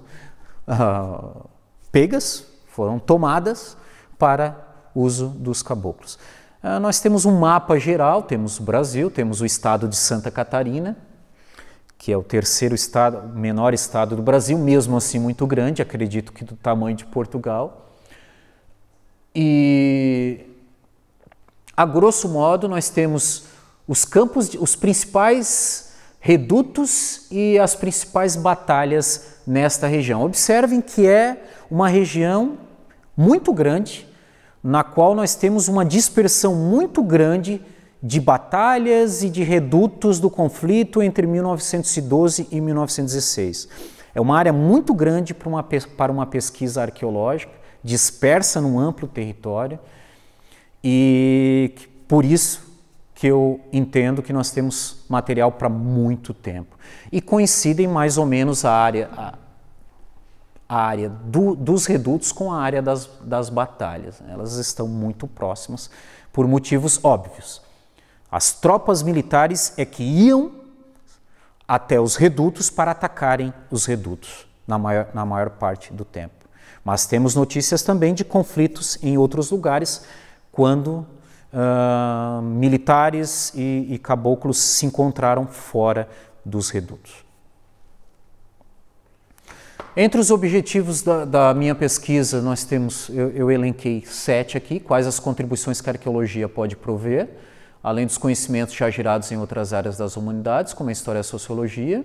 uh, pegas, foram tomadas para uso dos caboclos. Ah, nós temos um mapa geral: temos o Brasil, temos o estado de Santa Catarina, que é o terceiro estado, menor estado do Brasil, mesmo assim muito grande, acredito que do tamanho de Portugal. E a grosso modo nós temos os campos, os principais redutos e as principais batalhas nesta região. Observem que é uma região muito grande, na qual nós temos uma dispersão muito grande de batalhas e de redutos do conflito entre 1912 e 1916. É uma área muito grande para uma, para uma pesquisa arqueológica, dispersa num amplo território, e por isso que eu entendo que nós temos material para muito tempo. E coincidem mais ou menos a área, a, a área do, dos redutos com a área das, das batalhas. Elas estão muito próximas por motivos óbvios. As tropas militares é que iam até os redutos para atacarem os redutos na maior, na maior parte do tempo. Mas temos notícias também de conflitos em outros lugares quando uh, militares e, e caboclos se encontraram fora dos redutos. Entre os objetivos da, da, minha pesquisa, nós temos, eu, eu, elenquei sete aqui, quais as contribuições que a arqueologia pode prover além dos conhecimentos já girados em outras áreas das humanidades, como a história e a sociologia.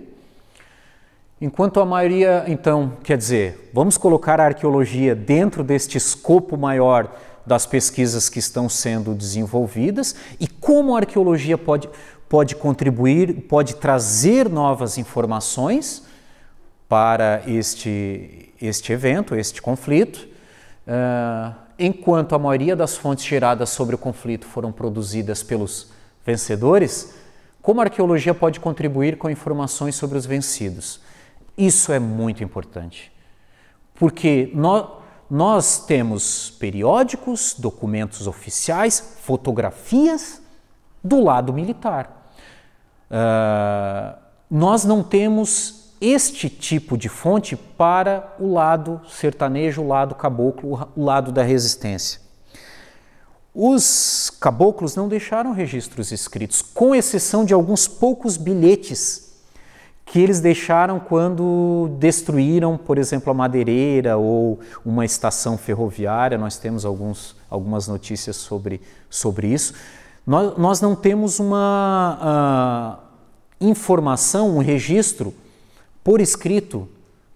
Enquanto a maioria, então, quer dizer, vamos colocar a arqueologia dentro deste escopo maior das pesquisas que estão sendo desenvolvidas e como a arqueologia pode, pode contribuir, pode trazer novas informações para este, este evento, este conflito. Uh, enquanto a maioria das fontes geradas sobre o conflito foram produzidas pelos vencedores, como a arqueologia pode contribuir com informações sobre os vencidos? Isso é muito importante, porque nós, nós temos periódicos, documentos oficiais, fotografias do lado militar. Uh, nós não temos este tipo de fonte para o lado sertanejo, o lado caboclo, o lado da resistência. Os caboclos não deixaram registros escritos, com exceção de alguns poucos bilhetes que eles deixaram quando destruíram, por exemplo, a madeireira ou uma estação ferroviária. Nós temos alguns, algumas notícias sobre, sobre isso. Nós, nós não temos uma uh, informação, um registro por escrito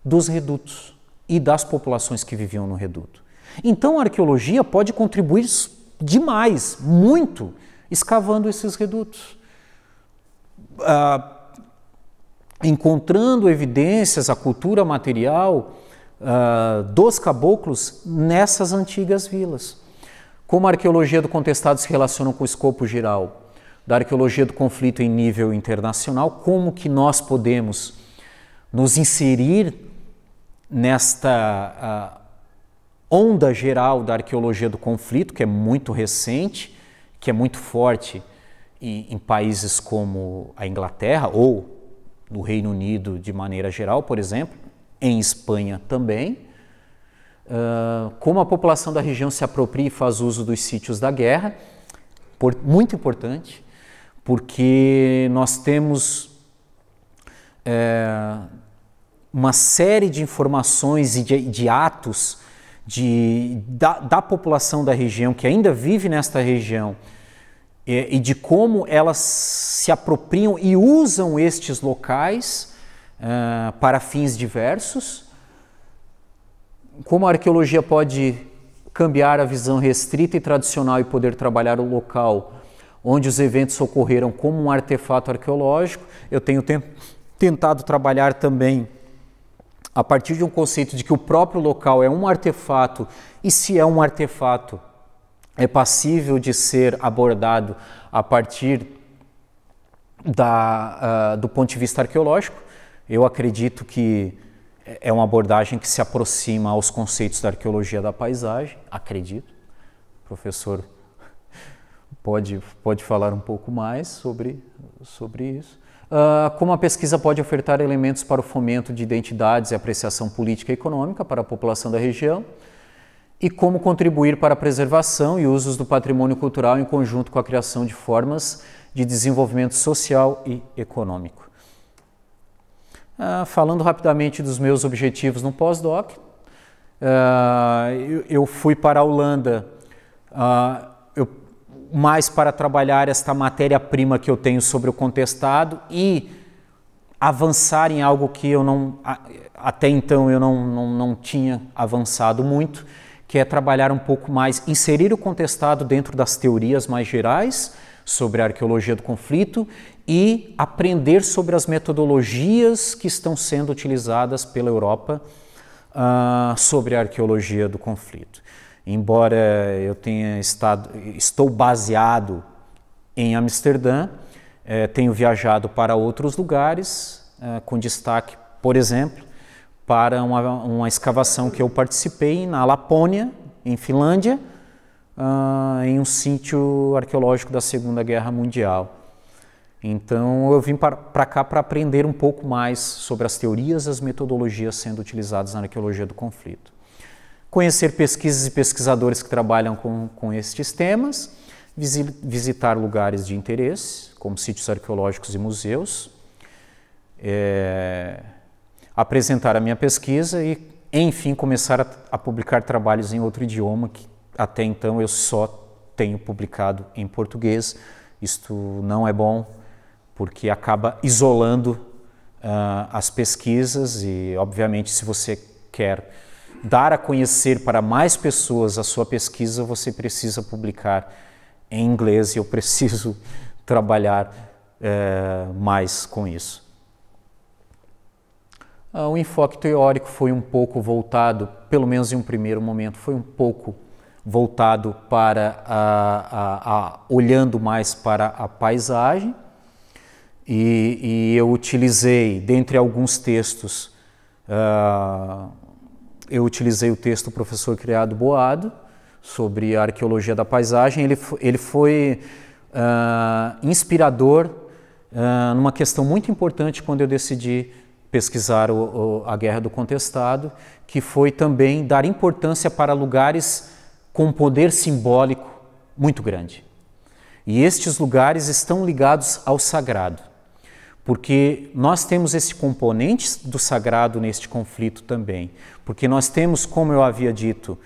dos redutos e das populações que viviam no reduto. Então a arqueologia pode contribuir demais, muito, escavando esses redutos, ah, encontrando evidências, a cultura material ah, dos caboclos nessas antigas vilas. Como a arqueologia do contestado se relaciona com o escopo geral da arqueologia do conflito em nível internacional, como que nós podemos nos inserir nesta uh, onda geral da arqueologia do conflito, que é muito recente, que é muito forte em, em países como a Inglaterra ou no Reino Unido de maneira geral, por exemplo, em Espanha também. Uh, como a população da região se apropria e faz uso dos sítios da guerra, por, muito importante, porque nós temos é, uma série de informações e de, de atos de, da, da, população da região que ainda vive nesta região e, é, e de como elas se apropriam e usam estes locais uh, para fins diversos, como a arqueologia pode cambiar a visão restrita e tradicional e poder trabalhar o local onde os eventos ocorreram como um artefato arqueológico, eu tenho tentado trabalhar também a partir de um conceito de que o próprio local é um artefato, e se é um artefato, é passível de ser abordado a partir da, uh, do ponto de vista arqueológico. Eu acredito que é uma abordagem que se aproxima aos conceitos da arqueologia da paisagem, acredito. Professor pode, pode falar um pouco mais sobre, sobre isso. Uh, como a pesquisa pode ofertar elementos para o fomento de identidades e apreciação política e econômica para a população da região e como contribuir para a preservação e usos do patrimônio cultural em conjunto com a criação de formas de desenvolvimento social e econômico. Uh, falando rapidamente dos meus objetivos no pós-doc, uh, eu, eu, fui para a Holanda mais para trabalhar esta matéria-prima que eu tenho sobre o contestado e avançar em algo que eu não até então eu não, não, não tinha avançado muito, que é trabalhar um pouco mais, inserir o contestado dentro das teorias mais gerais sobre a arqueologia do conflito e aprender sobre as metodologias que estão sendo utilizadas pela Europa uh, sobre a arqueologia do conflito. Embora eu tenha estado, estou baseado em Amsterdã, eh, tenho viajado para outros lugares, eh, com destaque, por exemplo, para uma, uma, escavação que eu participei na Lapônia, em Finlândia, uh, em um sítio arqueológico da Segunda Guerra Mundial. Então eu vim para cá para aprender um pouco mais sobre as teorias, as metodologias sendo utilizadas na arqueologia do conflito conhecer pesquisas e pesquisadores que trabalham com, com estes temas, visitar lugares de interesse, como sítios arqueológicos e museus, é, apresentar a minha pesquisa e, enfim, começar a, a, publicar trabalhos em outro idioma que até então eu só tenho publicado em português. Isto não é bom porque acaba isolando uh, as pesquisas e, obviamente, se você quer dar a conhecer para mais pessoas a sua pesquisa, você precisa publicar em inglês e eu preciso trabalhar é, mais com isso. Ah, o enfoque teórico foi um pouco voltado, pelo menos em um primeiro momento, foi um pouco voltado para a, a, a, olhando mais para a paisagem e, e eu utilizei dentre alguns textos uh, eu utilizei o texto do professor Criado Boado sobre a arqueologia da paisagem. Ele, ele foi uh, inspirador uh, numa questão muito importante quando eu decidi pesquisar o, o, a Guerra do Contestado, que foi também dar importância para lugares com poder simbólico muito grande. E estes lugares estão ligados ao sagrado porque nós temos esse componente do sagrado neste conflito também, porque nós temos, como eu havia dito,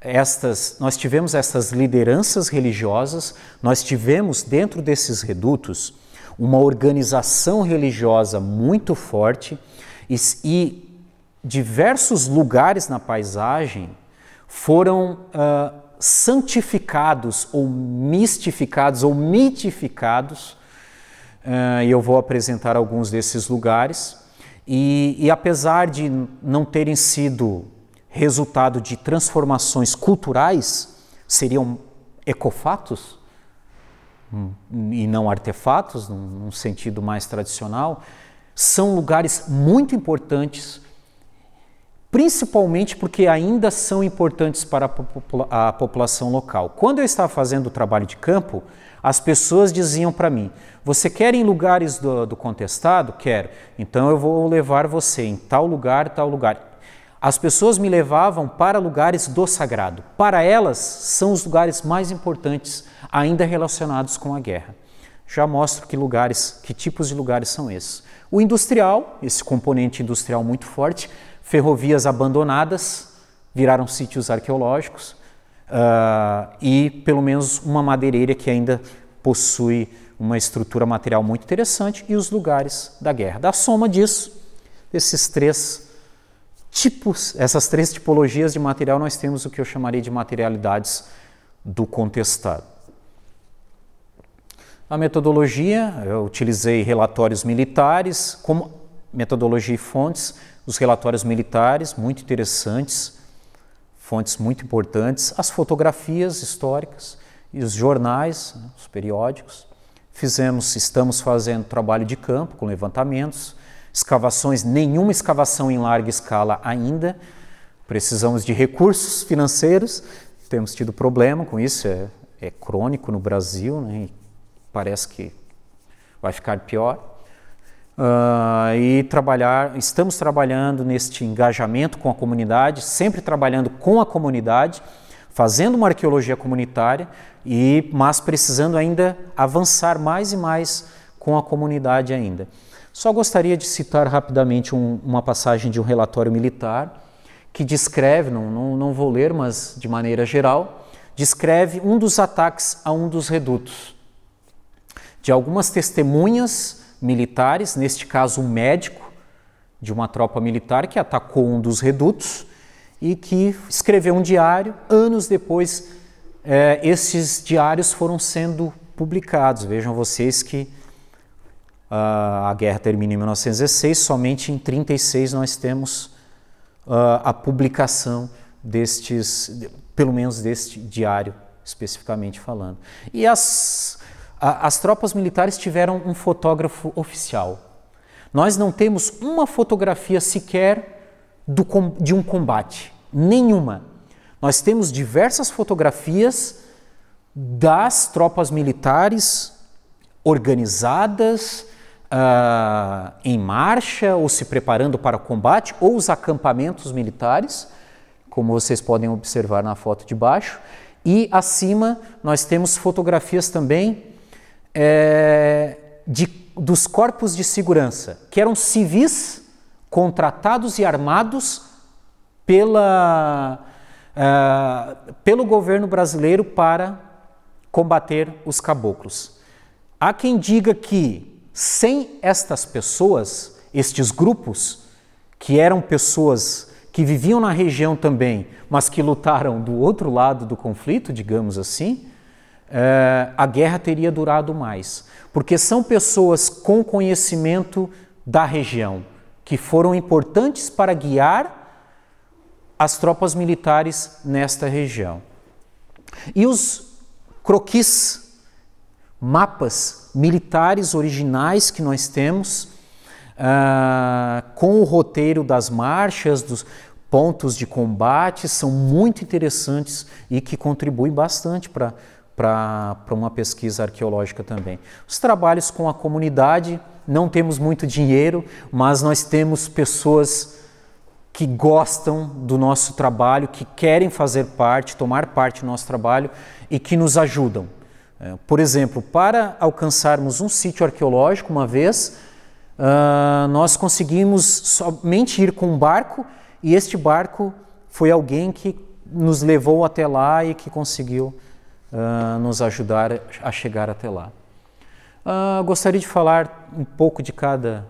estas, nós tivemos essas lideranças religiosas, nós tivemos dentro desses redutos uma organização religiosa muito forte e, e diversos lugares na paisagem foram uh, santificados ou mistificados ou mitificados ah, e eu vou apresentar alguns desses lugares. E, e apesar de não terem sido resultado de transformações culturais, seriam ecofatos hum, e não artefatos, num, sentido mais tradicional, são lugares muito importantes, principalmente porque ainda são importantes para a população local. Quando eu estava fazendo o trabalho de campo, as pessoas diziam para mim: Você quer em lugares do, do contestado? Quero. Então eu vou levar você em tal lugar, tal lugar. As pessoas me levavam para lugares do sagrado. Para elas, são os lugares mais importantes, ainda relacionados com a guerra. Já mostro que lugares, que tipos de lugares são esses. O industrial, esse componente industrial muito forte, ferrovias abandonadas, viraram sítios arqueológicos uh, e pelo menos uma madeireira que ainda possui uma estrutura material muito interessante e os lugares da guerra. Da soma disso, esses três tipos, essas três tipologias de material, nós temos o que eu chamaria de materialidades do contestado. A metodologia, eu utilizei relatórios militares como metodologia e fontes, os relatórios militares, muito interessantes, fontes muito importantes, as fotografias históricas e os jornais, né, os periódicos. Fizemos, estamos fazendo trabalho de campo com levantamentos, escavações, nenhuma escavação em larga escala ainda. Precisamos de recursos financeiros, temos tido problema com isso, é, é crônico no Brasil né, e parece que vai ficar pior. Uh, e trabalhar, estamos trabalhando neste engajamento com a comunidade, sempre trabalhando com a comunidade, fazendo uma arqueologia comunitária e mas precisando ainda avançar mais e mais com a comunidade ainda. Só gostaria de citar rapidamente um, uma passagem de um relatório militar que descreve, não, não, não vou ler, mas de maneira geral, descreve um dos ataques a um dos redutos. De algumas testemunhas militares, neste caso um médico de uma tropa militar que atacou um dos redutos e que escreveu um diário. Anos depois, é, esses diários foram sendo publicados. Vejam vocês que uh, a guerra termina em 1916, somente em 1936 nós temos uh, a publicação destes, pelo menos deste diário especificamente falando. E as as tropas militares tiveram um fotógrafo oficial. Nós não temos uma fotografia sequer do, de um combate, nenhuma. Nós temos diversas fotografias das tropas militares organizadas, uh, em marcha ou se preparando para o combate, ou os acampamentos militares, como vocês podem observar na foto de baixo. E acima nós temos fotografias também é, de, dos corpos de segurança, que eram civis contratados e armados pela, é, pelo governo brasileiro para combater os caboclos. Há quem diga que sem estas pessoas, estes grupos, que eram pessoas que viviam na região também, mas que lutaram do outro lado do conflito, digamos assim, é, a guerra teria durado mais, porque são pessoas com conhecimento da região que foram importantes para guiar as tropas militares nesta região. E os croquis, mapas militares originais que nós temos, uh, com o roteiro das marchas, dos, pontos de combate são muito interessantes e que contribuem bastante para para uma pesquisa arqueológica também. Os trabalhos com a comunidade, não temos muito dinheiro, mas nós temos pessoas que gostam do nosso trabalho, que querem fazer parte, tomar parte do nosso trabalho e que nos ajudam. É, por exemplo, para alcançarmos um sítio arqueológico uma vez, ah, nós conseguimos somente ir com um barco e este barco foi alguém que nos levou até lá e que conseguiu uh, nos ajudar a chegar até lá. Uh, gostaria de falar um pouco de cada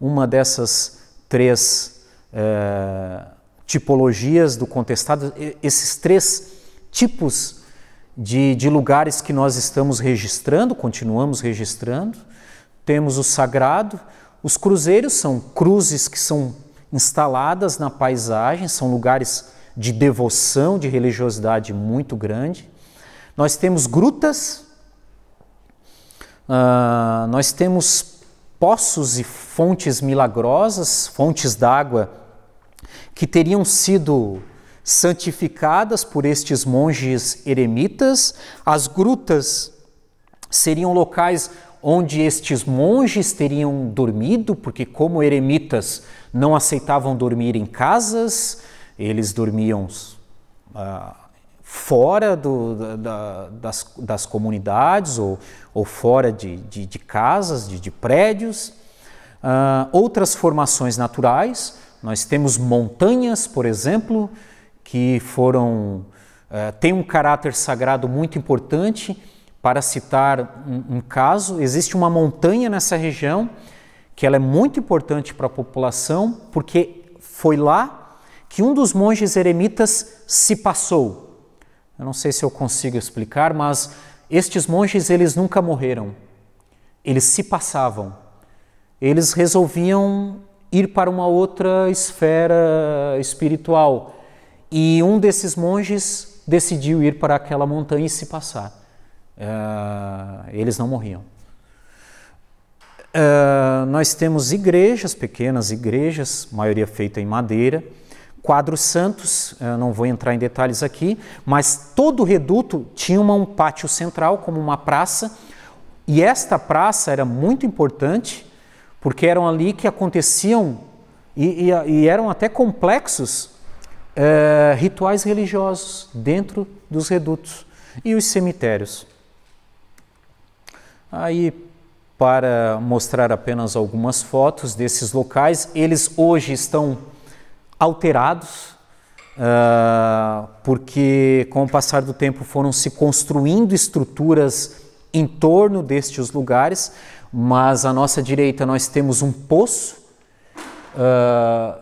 uma dessas três uh, tipologias do contestado, esses três tipos de, de lugares que nós estamos registrando, continuamos registrando. Temos o sagrado, os cruzeiros são cruzes que são instaladas na paisagem, são lugares de devoção, de religiosidade muito grande. Nós temos grutas, uh, nós temos poços e fontes milagrosas, fontes d'água que teriam sido santificadas por estes monges eremitas. As grutas seriam locais onde estes monges teriam dormido, porque, como eremitas, não aceitavam dormir em casas, eles dormiam uh, fora do, da, das, das, comunidades ou, ou fora de, de, de casas, de, de prédios. Uh, outras formações naturais, nós temos montanhas, por exemplo, que foram uh, têm um caráter sagrado muito importante. Para citar um, um caso, existe uma montanha nessa região que ela é muito importante para a população, porque foi lá que um dos monges eremitas se passou, eu não sei se eu consigo explicar, mas estes monges eles nunca morreram. Eles se passavam. Eles resolviam ir para uma outra esfera espiritual. E um desses monges decidiu ir para aquela montanha e se passar. Uh, eles não morriam. Uh, nós temos igrejas, pequenas igrejas, maioria feita em madeira, quadros santos, eh, não vou entrar em detalhes aqui, mas todo o reduto tinha um pátio central, como uma praça, e esta praça era muito importante, porque eram ali que aconteciam e, e, e eram até complexos é, rituais religiosos dentro dos redutos e os cemitérios. Aí, para mostrar apenas algumas fotos desses locais, eles hoje estão alterados, uh, porque com o passar do tempo foram se construindo estruturas em torno destes lugares, mas à nossa direita nós temos um poço. Uh,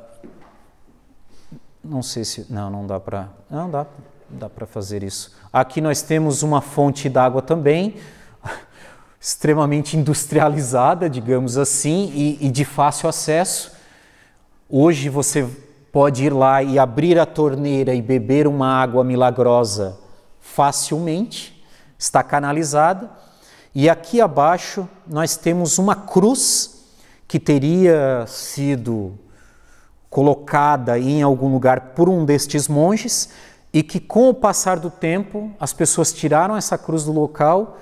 não sei se. Não, não dá para. Não dá, dá para fazer isso. Aqui nós temos uma fonte d'água também, extremamente industrializada, digamos assim, e, e de fácil acesso. Hoje você pode ir lá e abrir a torneira e beber uma água milagrosa facilmente, está canalizada. E aqui abaixo nós temos uma cruz que teria sido colocada em algum lugar por um destes monges e que com o passar do tempo as pessoas tiraram essa cruz do local,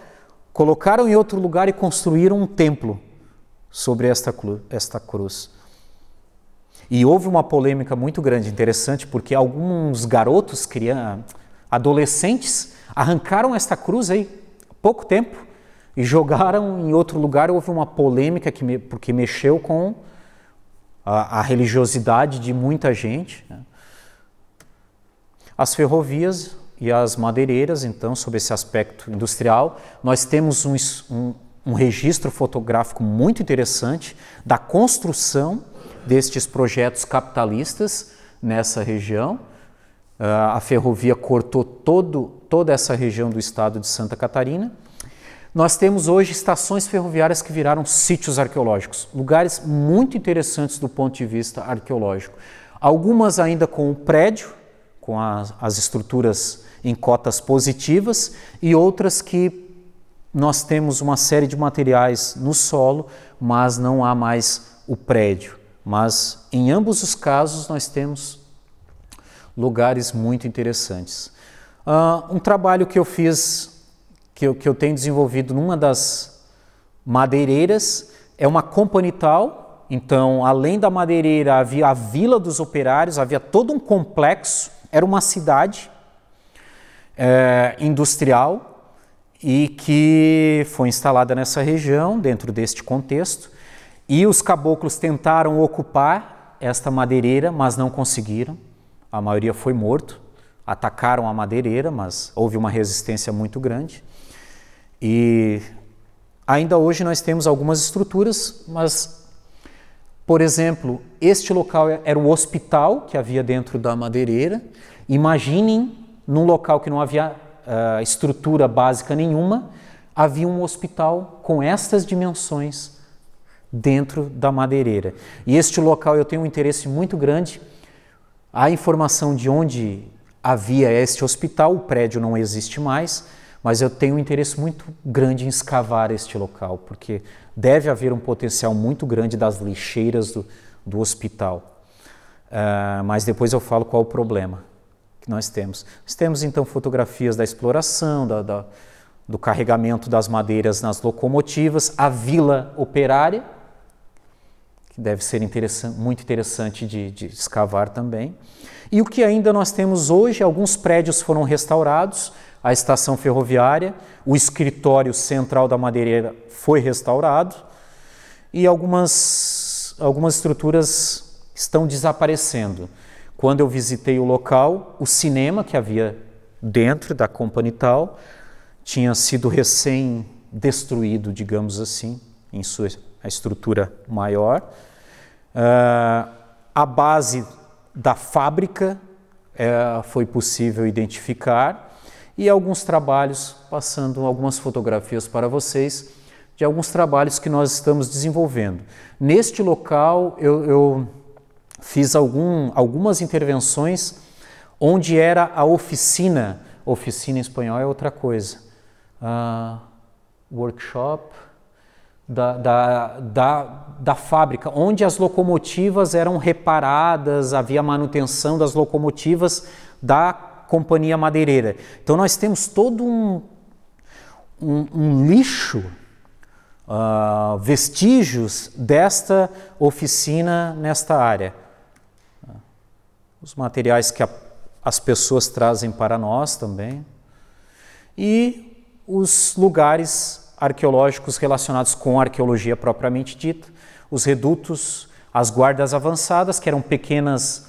colocaram em outro lugar e construíram um templo sobre esta, esta cruz. E houve uma polêmica muito grande, interessante, porque alguns garotos, crianças, adolescentes, arrancaram esta cruz aí, pouco tempo, e jogaram em outro lugar. Houve uma polêmica que me, porque mexeu com a, a religiosidade de muita gente. Né? As ferrovias e as madeireiras, então, sobre esse aspecto industrial, nós temos um, um, um registro fotográfico muito interessante da construção destes projetos capitalistas nessa região. Ah, a ferrovia cortou todo, toda essa região do estado de Santa Catarina. Nós temos hoje estações ferroviárias que viraram sítios arqueológicos, lugares muito interessantes do ponto de vista arqueológico. Algumas ainda com o prédio, com as, as estruturas em cotas positivas, e outras que nós temos uma série de materiais no solo, mas não há mais o prédio. Mas em ambos os casos nós temos lugares muito interessantes. Uh, um trabalho que eu fiz, que eu, que eu tenho desenvolvido numa das madeireiras, é uma companital. Então, além da madeireira, havia a Vila dos Operários, havia todo um complexo, era uma cidade é, industrial e que foi instalada nessa região, dentro deste contexto. E os caboclos tentaram ocupar esta madeireira, mas não conseguiram. A maioria foi morto. Atacaram a madeireira, mas houve uma resistência muito grande. E ainda hoje nós temos algumas estruturas, mas, por exemplo, este local era o hospital que havia dentro da madeireira. Imaginem num local que não havia uh, estrutura básica nenhuma, havia um hospital com estas dimensões dentro da madeireira. E este local eu tenho um interesse muito grande. A informação de onde havia este hospital, o prédio não existe mais, mas eu tenho um interesse muito grande em escavar este local, porque deve haver um potencial muito grande das lixeiras do, do hospital. Uh, mas depois eu falo qual o problema que nós temos. Nós temos então fotografias da exploração, da, da do carregamento das madeiras nas locomotivas, a vila operária, que deve ser interessante, muito interessante de, de, escavar também. E o que ainda nós temos hoje, alguns prédios foram restaurados, a estação ferroviária, o escritório central da madeireira foi restaurado e algumas, algumas estruturas estão desaparecendo. Quando eu visitei o local, o cinema que havia dentro da Company Tal tinha sido recém destruído, digamos assim, em sua estrutura maior. Uh, a base da fábrica uh, foi possível identificar e alguns trabalhos, passando algumas fotografias para vocês, de alguns trabalhos que nós estamos desenvolvendo. Neste local, eu, eu fiz algum, algumas intervenções onde era a oficina, oficina em espanhol é outra coisa, uh, workshop, da, da, da, da fábrica, onde as locomotivas eram reparadas, havia manutenção das locomotivas da companhia madeireira. Então nós temos todo um, um, um lixo, uh, vestígios desta oficina nesta área. Os materiais que a, as pessoas trazem para nós também. E os lugares arqueológicos relacionados com arqueologia propriamente dita, os redutos, as guardas avançadas, que eram pequenas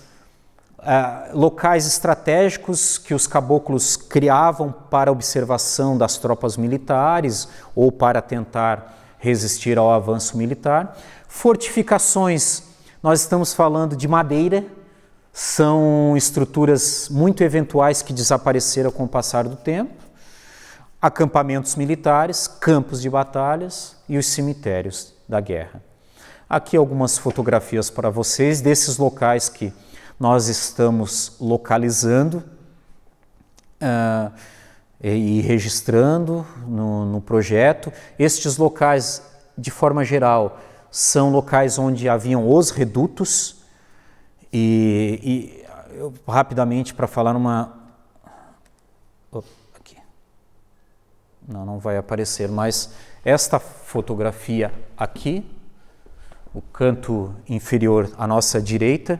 uh, locais estratégicos que os caboclos criavam para observação das tropas militares ou para tentar resistir ao avanço militar. Fortificações, nós estamos falando de madeira, são estruturas muito eventuais que desapareceram com o passar do tempo acampamentos militares, campos de batalhas e os cemitérios da guerra. Aqui algumas fotografias para vocês desses locais que nós estamos localizando uh, e registrando no, no projeto. Estes locais, de forma geral, são locais onde haviam os redutos e, e eu, rapidamente para falar uma, não, não vai aparecer, mas esta fotografia aqui, o canto inferior à nossa direita,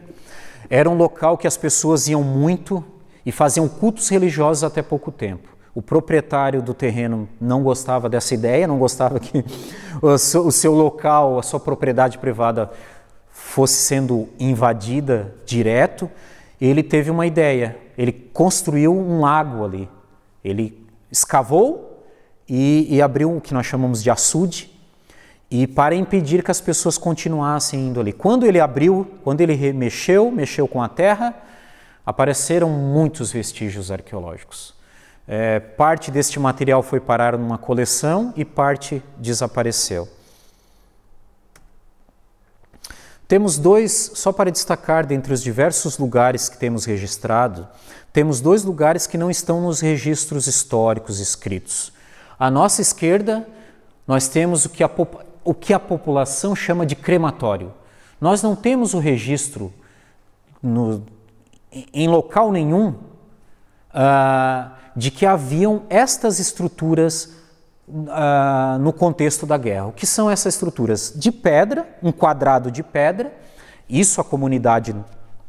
era um local que as pessoas iam muito e faziam cultos religiosos até pouco tempo. O proprietário do terreno não gostava dessa ideia, não gostava que o seu, local, a sua propriedade privada fosse sendo invadida direto. Ele teve uma ideia, ele construiu um lago ali. Ele escavou e, e abriu o que nós chamamos de açude, e para impedir que as pessoas continuassem indo ali. Quando ele abriu, quando ele mexeu, mexeu com a terra, apareceram muitos vestígios arqueológicos. É, parte deste material foi parar numa coleção e parte desapareceu. Temos dois, só para destacar, dentre os diversos lugares que temos registrado, temos dois lugares que não estão nos registros históricos escritos. À nossa esquerda, nós temos o que a, o que a população chama de crematório. Nós não temos o registro no, em local nenhum uh, de que haviam estas estruturas uh, no contexto da guerra. O que são essas estruturas? De pedra, um quadrado de pedra, isso a comunidade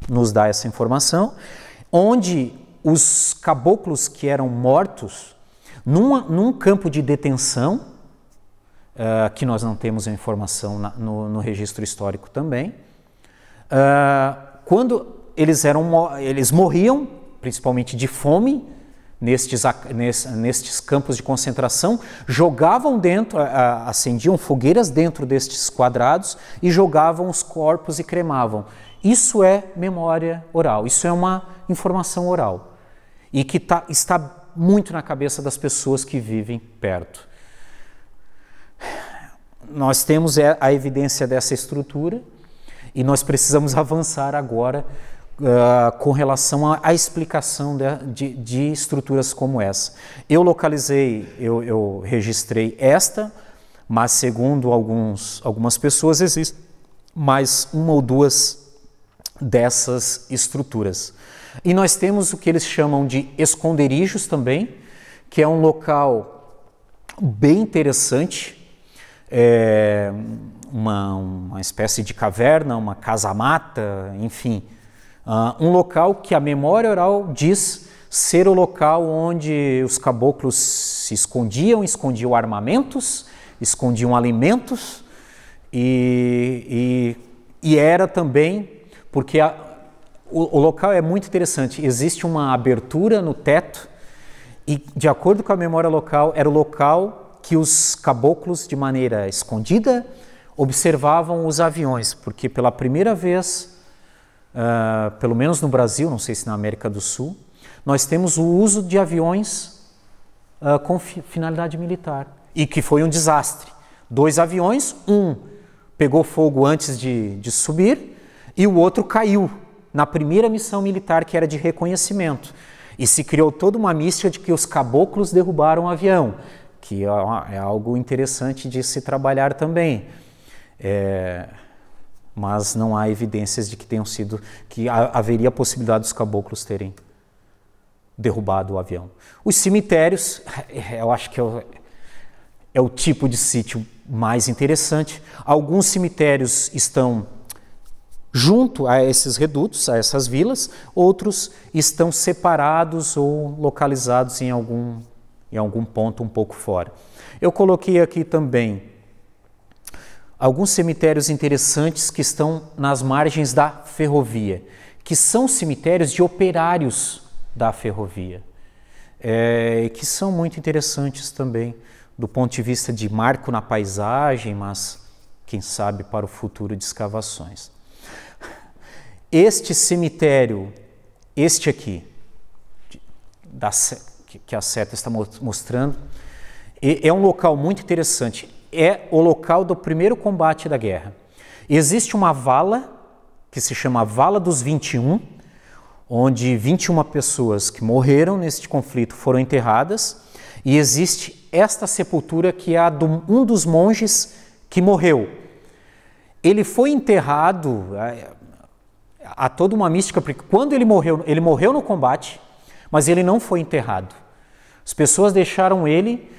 nos dá essa informação, onde os caboclos que eram mortos num, num campo de detenção, uh, que nós não temos a informação na, no, no, registro histórico também, uh, quando eles, eram, eles morriam, principalmente de fome, nestes, nestes campos de concentração, jogavam dentro, acendiam fogueiras dentro destes quadrados e jogavam os corpos e cremavam. Isso é memória oral, isso é uma informação oral. E que tá, está muito na cabeça das pessoas que vivem perto. Nós temos é, a evidência dessa estrutura e nós precisamos avançar agora uh, com relação à, explicação de, de, de, estruturas como essa. Eu localizei, eu, eu registrei esta, mas segundo alguns, algumas pessoas existe mais uma ou duas dessas estruturas. E nós temos o que eles chamam de esconderijos também, que é um local bem interessante, é uma, uma espécie de caverna, uma casa-mata, enfim, uh, um local que a memória oral diz ser o local onde os caboclos se escondiam, escondiam armamentos, escondiam alimentos e, e, e era também porque a, o, o local é muito interessante. Existe uma abertura no teto e, de acordo com a memória local, era o local que os caboclos, de maneira escondida, observavam os aviões, porque pela primeira vez, uh, pelo menos no Brasil, não sei se na América do Sul, nós temos o uso de aviões uh, com fi finalidade militar e que foi um desastre. Dois aviões, um pegou fogo antes de, de subir e o outro caiu na primeira missão militar, que era de reconhecimento. E se criou toda uma mística de que os caboclos derrubaram o avião, que é, é algo interessante de se trabalhar também. É, mas não há evidências de que tenham sido, que haveria a possibilidade dos caboclos terem derrubado o avião. Os cemitérios, eu acho que é o, é o tipo de sítio mais interessante. Alguns cemitérios estão Junto a esses redutos, a essas vilas, outros estão separados ou localizados em algum, em algum ponto um pouco fora. Eu coloquei aqui também alguns cemitérios interessantes que estão nas margens da ferrovia, que são cemitérios de operários da ferrovia, é, que são muito interessantes também do ponto de vista de marco na paisagem, mas quem sabe para o futuro de escavações este cemitério, este aqui, da, que a seta está mostrando, é um local muito interessante. É o local do primeiro combate da guerra. Existe uma vala, que se chama Vala dos 21, onde 21 pessoas que morreram neste conflito foram enterradas, e existe esta sepultura que é a de um dos monges que morreu. Ele foi enterrado, há toda uma mística, porque quando ele morreu, ele morreu no combate, mas ele não foi enterrado. As pessoas deixaram ele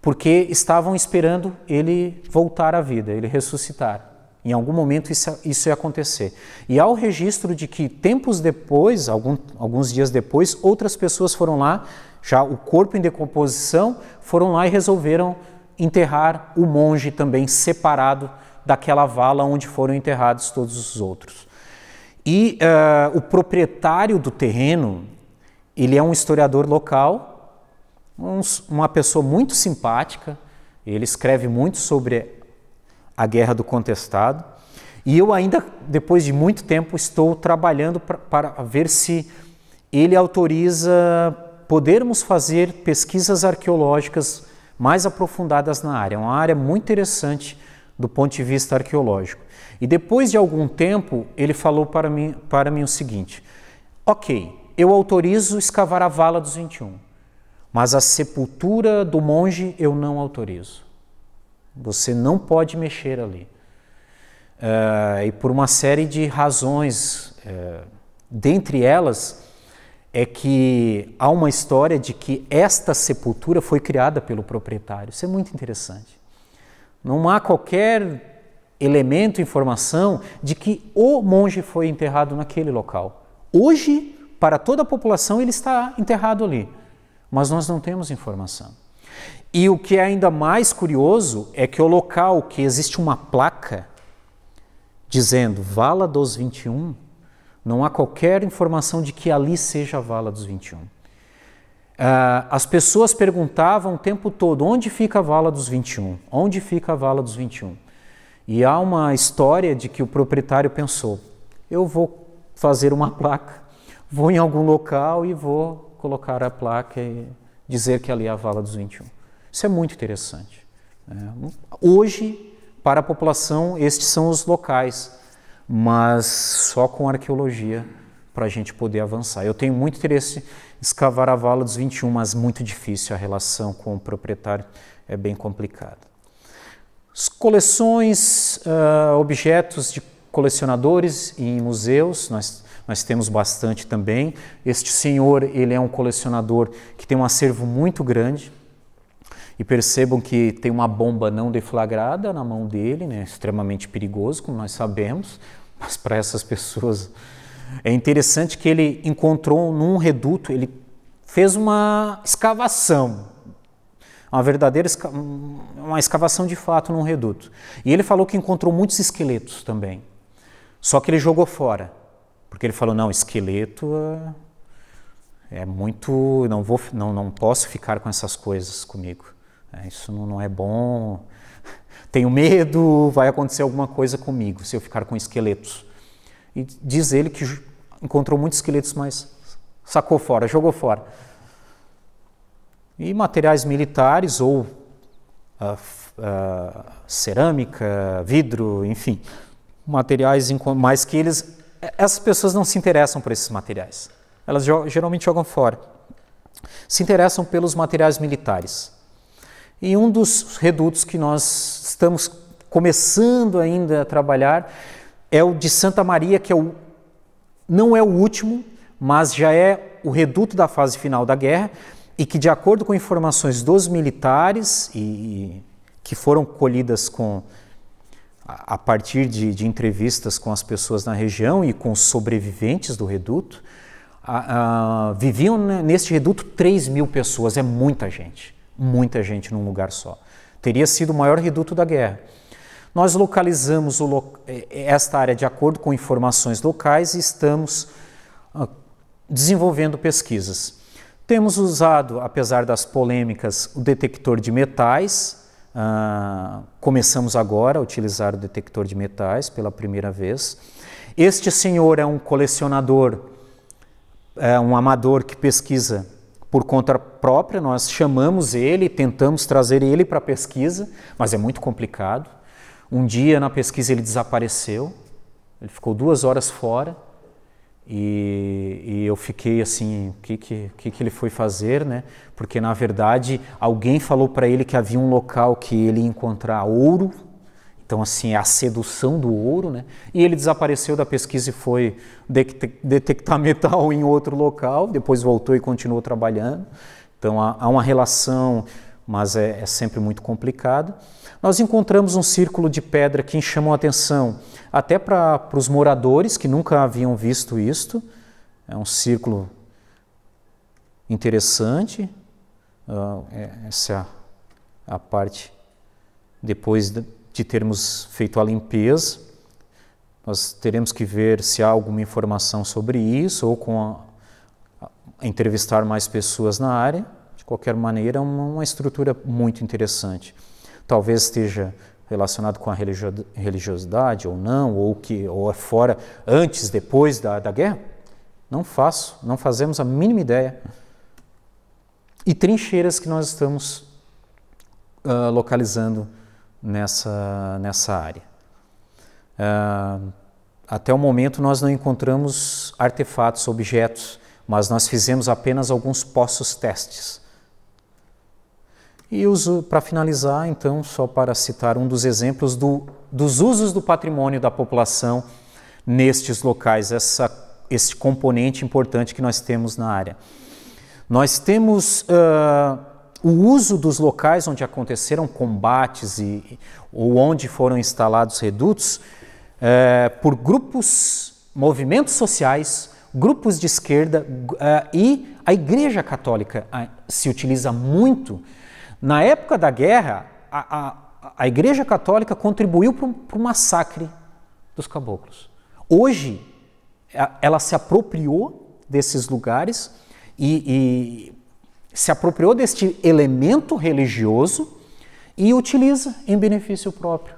porque estavam esperando ele voltar à vida, ele ressuscitar. Em algum momento isso, isso ia acontecer. E há o registro de que tempos depois, algum, alguns dias depois, outras pessoas foram lá, já o corpo em decomposição, foram lá e resolveram enterrar o monge também separado daquela vala onde foram enterrados todos os outros. E uh, o proprietário do terreno, ele é um historiador local, um, uma pessoa muito simpática, ele escreve muito sobre a Guerra do Contestado. E eu ainda, depois de muito tempo, estou trabalhando para ver se ele autoriza podermos fazer pesquisas arqueológicas mais aprofundadas na área. É uma área muito interessante do ponto de vista arqueológico. E depois de algum tempo, ele falou para mim, para mim o seguinte: Ok, eu autorizo escavar a vala dos 21, mas a sepultura do monge eu não autorizo. Você não pode mexer ali. Uh, e por uma série de razões, uh, dentre elas, é que há uma história de que esta sepultura foi criada pelo proprietário. Isso é muito interessante. Não há qualquer elemento, informação de que o monge foi enterrado naquele local. Hoje, para toda a população, ele está enterrado ali, mas nós não temos informação. E o que é ainda mais curioso é que o local que existe uma placa dizendo Vala dos 21, não há qualquer informação de que ali seja a Vala dos 21. Uh, ah, as pessoas perguntavam o tempo todo: onde fica a Vala dos 21? Onde fica a Vala dos 21? E há uma história de que o proprietário pensou: eu vou fazer uma placa, vou em algum local e vou colocar a placa e dizer que ali é a Vala dos 21. Isso é muito interessante. Né? Hoje, para a população, estes são os locais, mas só com arqueologia para a gente poder avançar. Eu tenho muito interesse em escavar a Vala dos 21, mas muito difícil a relação com o proprietário é bem complicada. Coleções, uh, objetos de colecionadores em museus, nós, nós temos bastante também. Este senhor, ele é um colecionador que tem um acervo muito grande, e percebam que tem uma bomba não deflagrada na mão dele, né? extremamente perigoso, como nós sabemos, mas para essas pessoas é interessante que ele encontrou num reduto, ele fez uma escavação uma verdadeira esca uma escavação de fato num reduto. E ele falou que encontrou muitos esqueletos também. Só que ele jogou fora, porque ele falou: não, esqueleto é, é muito, não vou, não, não posso ficar com essas coisas comigo. É, isso não é bom. Tenho medo, vai acontecer alguma coisa comigo se eu ficar com esqueletos. E diz ele que encontrou muitos esqueletos, mas sacou fora, jogou fora. E materiais militares ou uh, uh, cerâmica, vidro, enfim, materiais mais que eles. É, essas pessoas não se interessam por esses materiais. Elas geralmente jogam fora. Se interessam pelos materiais militares. E um dos redutos que nós estamos começando ainda a trabalhar é o de Santa Maria, que é o, não é o último, mas já é o reduto da fase final da guerra e que, de acordo com informações dos militares e, e que foram colhidas com a, a partir de, de, entrevistas com as pessoas na região e com sobreviventes do reduto, a, a, viviam neste reduto 3 mil pessoas, é muita gente, muita gente num lugar só. Teria sido o maior reduto da guerra. Nós localizamos lo eh, eh, esta área de acordo com informações locais e estamos ah, desenvolvendo pesquisas. Temos usado, apesar das polêmicas, o detector de metais. Ah, começamos agora a utilizar o detector de metais pela primeira vez. Este senhor é um colecionador, é um amador que pesquisa por conta própria. Nós chamamos ele, tentamos trazer ele para a pesquisa, mas é muito complicado. Um dia na pesquisa ele desapareceu, ele ficou duas horas fora. E, e, eu fiquei assim, o que que, que que ele foi fazer, né? Porque na verdade alguém falou para ele que havia um local que ele ia encontrar ouro, então assim é a sedução do ouro, né? E ele desapareceu da pesquisa e foi detectar metal em outro local, depois voltou e continuou trabalhando. Então há, há uma relação mas é, é, sempre muito complicado. Nós encontramos um círculo de pedra que chamou atenção até para os moradores que nunca haviam visto isto. É um círculo interessante. Uh, essa é a parte depois de termos feito a limpeza. Nós teremos que ver se há alguma informação sobre isso ou com a, a entrevistar mais pessoas na área qualquer maneira, é uma, uma estrutura muito interessante. Talvez esteja relacionado com a religiosidade ou não, ou que ou é fora antes, depois da, da guerra? Não faço, não fazemos a mínima ideia. E trincheiras que nós estamos uh, localizando nessa, nessa área. Uh, até o momento nós não encontramos artefatos, objetos, mas nós fizemos apenas alguns poços testes e para finalizar, então, só para citar um dos exemplos do, dos usos do patrimônio da população nestes locais, essa, esse componente importante que nós temos na área. Nós temos uh, o uso dos locais onde aconteceram combates e, ou onde foram instalados redutos uh, por grupos, movimentos sociais, grupos de esquerda uh, e a Igreja Católica ah, se utiliza muito na época da guerra, a, a, a Igreja Católica contribuiu para o massacre dos caboclos. Hoje, ela se apropriou desses lugares e, e se apropriou deste elemento religioso e utiliza em benefício próprio,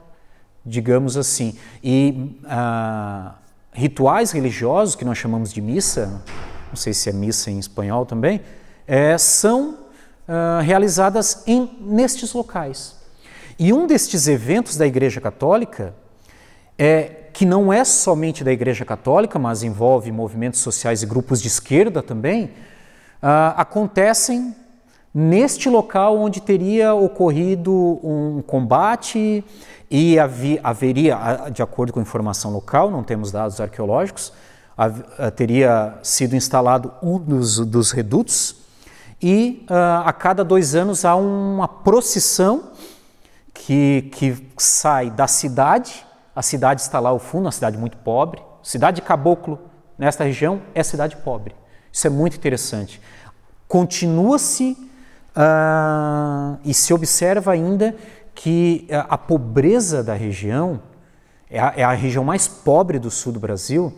digamos assim. E ah, rituais religiosos, que nós chamamos de missa, não sei se é missa em espanhol também, é, são ah, realizadas em, nestes locais. E um destes eventos da Igreja Católica é que não é somente da Igreja Católica, mas envolve movimentos sociais e grupos de esquerda também, uh, acontecem neste local onde teria ocorrido um combate e haveria, de acordo com informação local, não temos dados arqueológicos, ah, teria sido instalado um dos, dos redutos e uh, a cada dois anos há uma procissão que, que sai da cidade, a cidade está lá ao fundo, uma cidade muito pobre, cidade de Caboclo, nesta região, é cidade pobre. Isso é muito interessante. Continua-se uh, e se observa ainda que ah, a pobreza da região, é a, é a região mais pobre do sul do Brasil,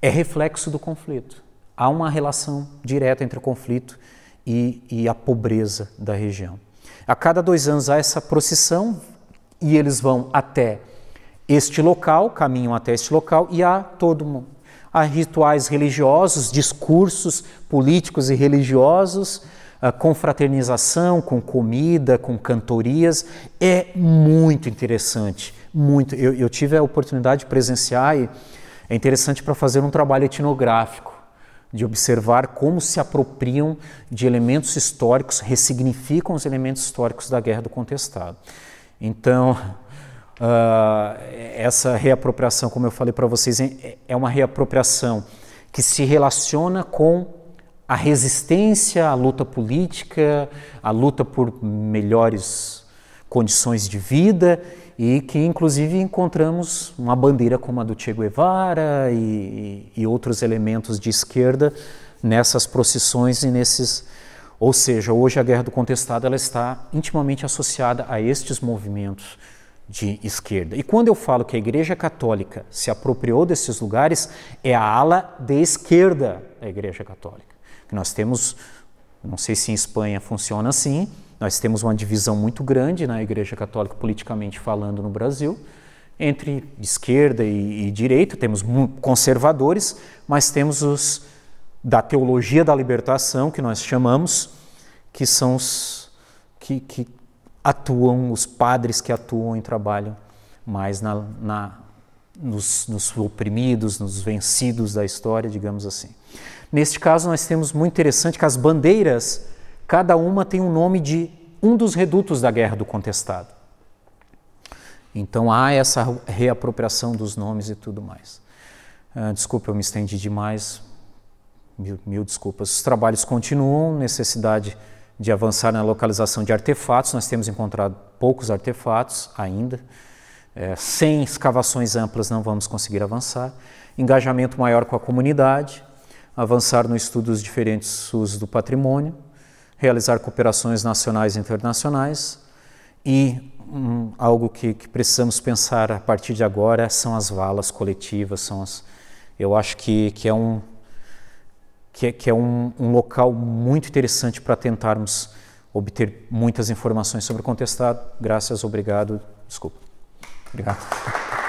é reflexo do conflito. Há uma relação direta entre o conflito e, e a pobreza da região. A cada dois anos há essa procissão e eles vão até este local, caminham até este local e há todo mundo. Há rituais religiosos, discursos políticos e religiosos, ah, com fraternização, com comida, com cantorias. É muito interessante, muito. Eu, eu tive a oportunidade de presenciar e é interessante para fazer um trabalho etnográfico de observar como se apropriam de elementos históricos, ressignificam os elementos históricos da Guerra do Contestado. Então, uh, essa reapropriação, como eu falei para vocês, é, é uma reapropriação que se relaciona com a resistência à luta política, à luta por melhores condições de vida e que inclusive encontramos uma bandeira como a do Che Guevara e, e, outros elementos de esquerda nessas procissões e nesses, ou seja, hoje a guerra do contestado ela está intimamente associada a estes movimentos de esquerda. E quando eu falo que a Igreja Católica se apropriou desses lugares, é a ala de esquerda da Igreja Católica. Que nós temos, não sei se em Espanha funciona assim, nós temos uma divisão muito grande na Igreja Católica, politicamente falando, no Brasil, entre esquerda e, e direita, temos conservadores, mas temos os da teologia da libertação, que nós chamamos, que são os que, que atuam, os padres que atuam e trabalham mais na, na nos, nos, oprimidos, nos vencidos da história, digamos assim. Neste caso, nós temos muito interessante que as bandeiras Cada uma tem o um nome de um dos redutos da Guerra do Contestado. Então há essa reapropriação dos nomes e tudo mais. Ah, desculpa, eu me estendi demais. Mil, mil desculpas. Os trabalhos continuam, necessidade de avançar na localização de artefatos. Nós temos encontrado poucos artefatos ainda. É, sem escavações amplas não vamos conseguir avançar. Engajamento maior com a comunidade, avançar no estudo dos diferentes usos do patrimônio, realizar cooperações nacionais e internacionais e um, algo que, que, precisamos pensar a partir de agora são as valas coletivas, são as, eu acho que, que é, um, que é, que é um, um local muito interessante para tentarmos obter muitas informações sobre o contestado. Graças, obrigado, desculpa. Obrigado.